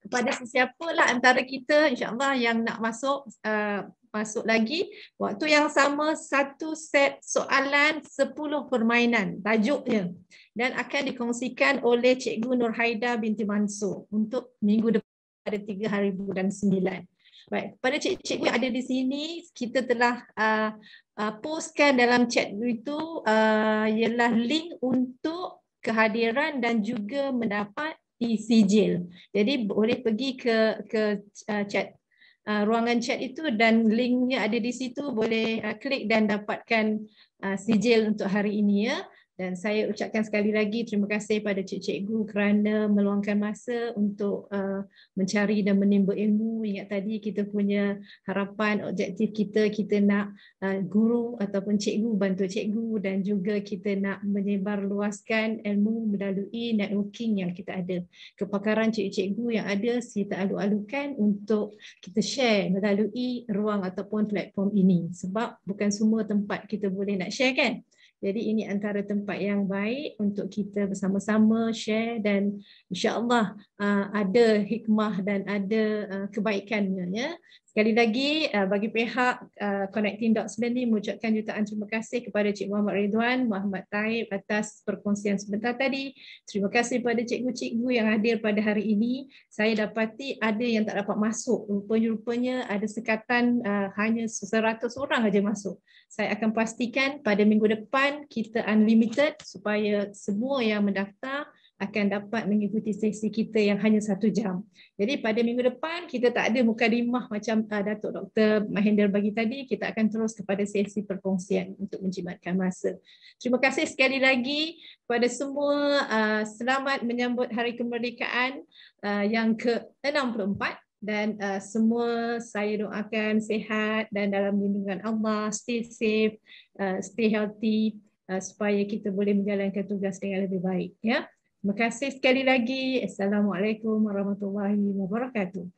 Kepada sesiapa lah antara kita insyaAllah yang nak masuk uh, masuk lagi. Waktu yang sama, satu set soalan sepuluh permainan tajuknya. Dan akan dikongsikan oleh Cikgu Nur Haida binti Mansur untuk minggu depan pada tiga hari bulan sembilan. Baik, pada cik-cik yang ada di sini, kita telah uh, uh, postkan dalam chat itu uh, ialah link untuk kehadiran dan juga mendapat e-sijil. Jadi boleh pergi ke ke uh, chat uh, ruangan chat itu dan linknya ada di situ boleh uh, klik dan dapatkan uh, sijil e untuk hari ini ya. Dan saya ucapkan sekali lagi terima kasih pada cikgu-cikgu kerana meluangkan masa untuk uh, mencari dan menimba ilmu. Ingat tadi kita punya harapan, objektif kita, kita nak uh, guru ataupun cikgu bantu cikgu dan juga kita nak menyebarluaskan ilmu melalui networking yang kita ada. Kepakaran cikgu-cikgu yang ada, kita alu-alukan untuk kita share melalui ruang ataupun platform ini. Sebab bukan semua tempat kita boleh nak share kan? Jadi ini antara tempat yang baik untuk kita bersama-sama share dan insyaallah uh, ada hikmah dan ada uh, kebaikannya ya. Sekali lagi eh, bagi pihak eh, Connecting Dots Learning mengucapkan jutaan terima kasih kepada Cik Muhammad Ridwan, Muhammad Taib atas perkongsian sebentar tadi. Terima kasih kepada cikgu-cikgu yang hadir pada hari ini. Saya dapati ada yang tak dapat masuk. Rupanya-rupanya ada sekatan eh, hanya 100 orang saja masuk. Saya akan pastikan pada minggu depan kita unlimited supaya semua yang mendaftar akan dapat mengikuti sesi kita yang hanya satu jam. Jadi pada minggu depan kita tak ada muka mukadimah macam uh, Datuk Dr. Mahendra bagi tadi, kita akan terus kepada sesi perkongsian untuk menjimatkan masa. Terima kasih sekali lagi kepada semua uh, selamat menyambut Hari Kemerdekaan uh, yang ke-64 dan uh, semua saya doakan sehat dan dalam lindungan Allah, stay safe, uh, stay healthy uh, supaya kita boleh menjalankan tugas dengan lebih baik. Ya. Yeah? Terima kasih sekali lagi. Assalamualaikum warahmatullahi wabarakatuh.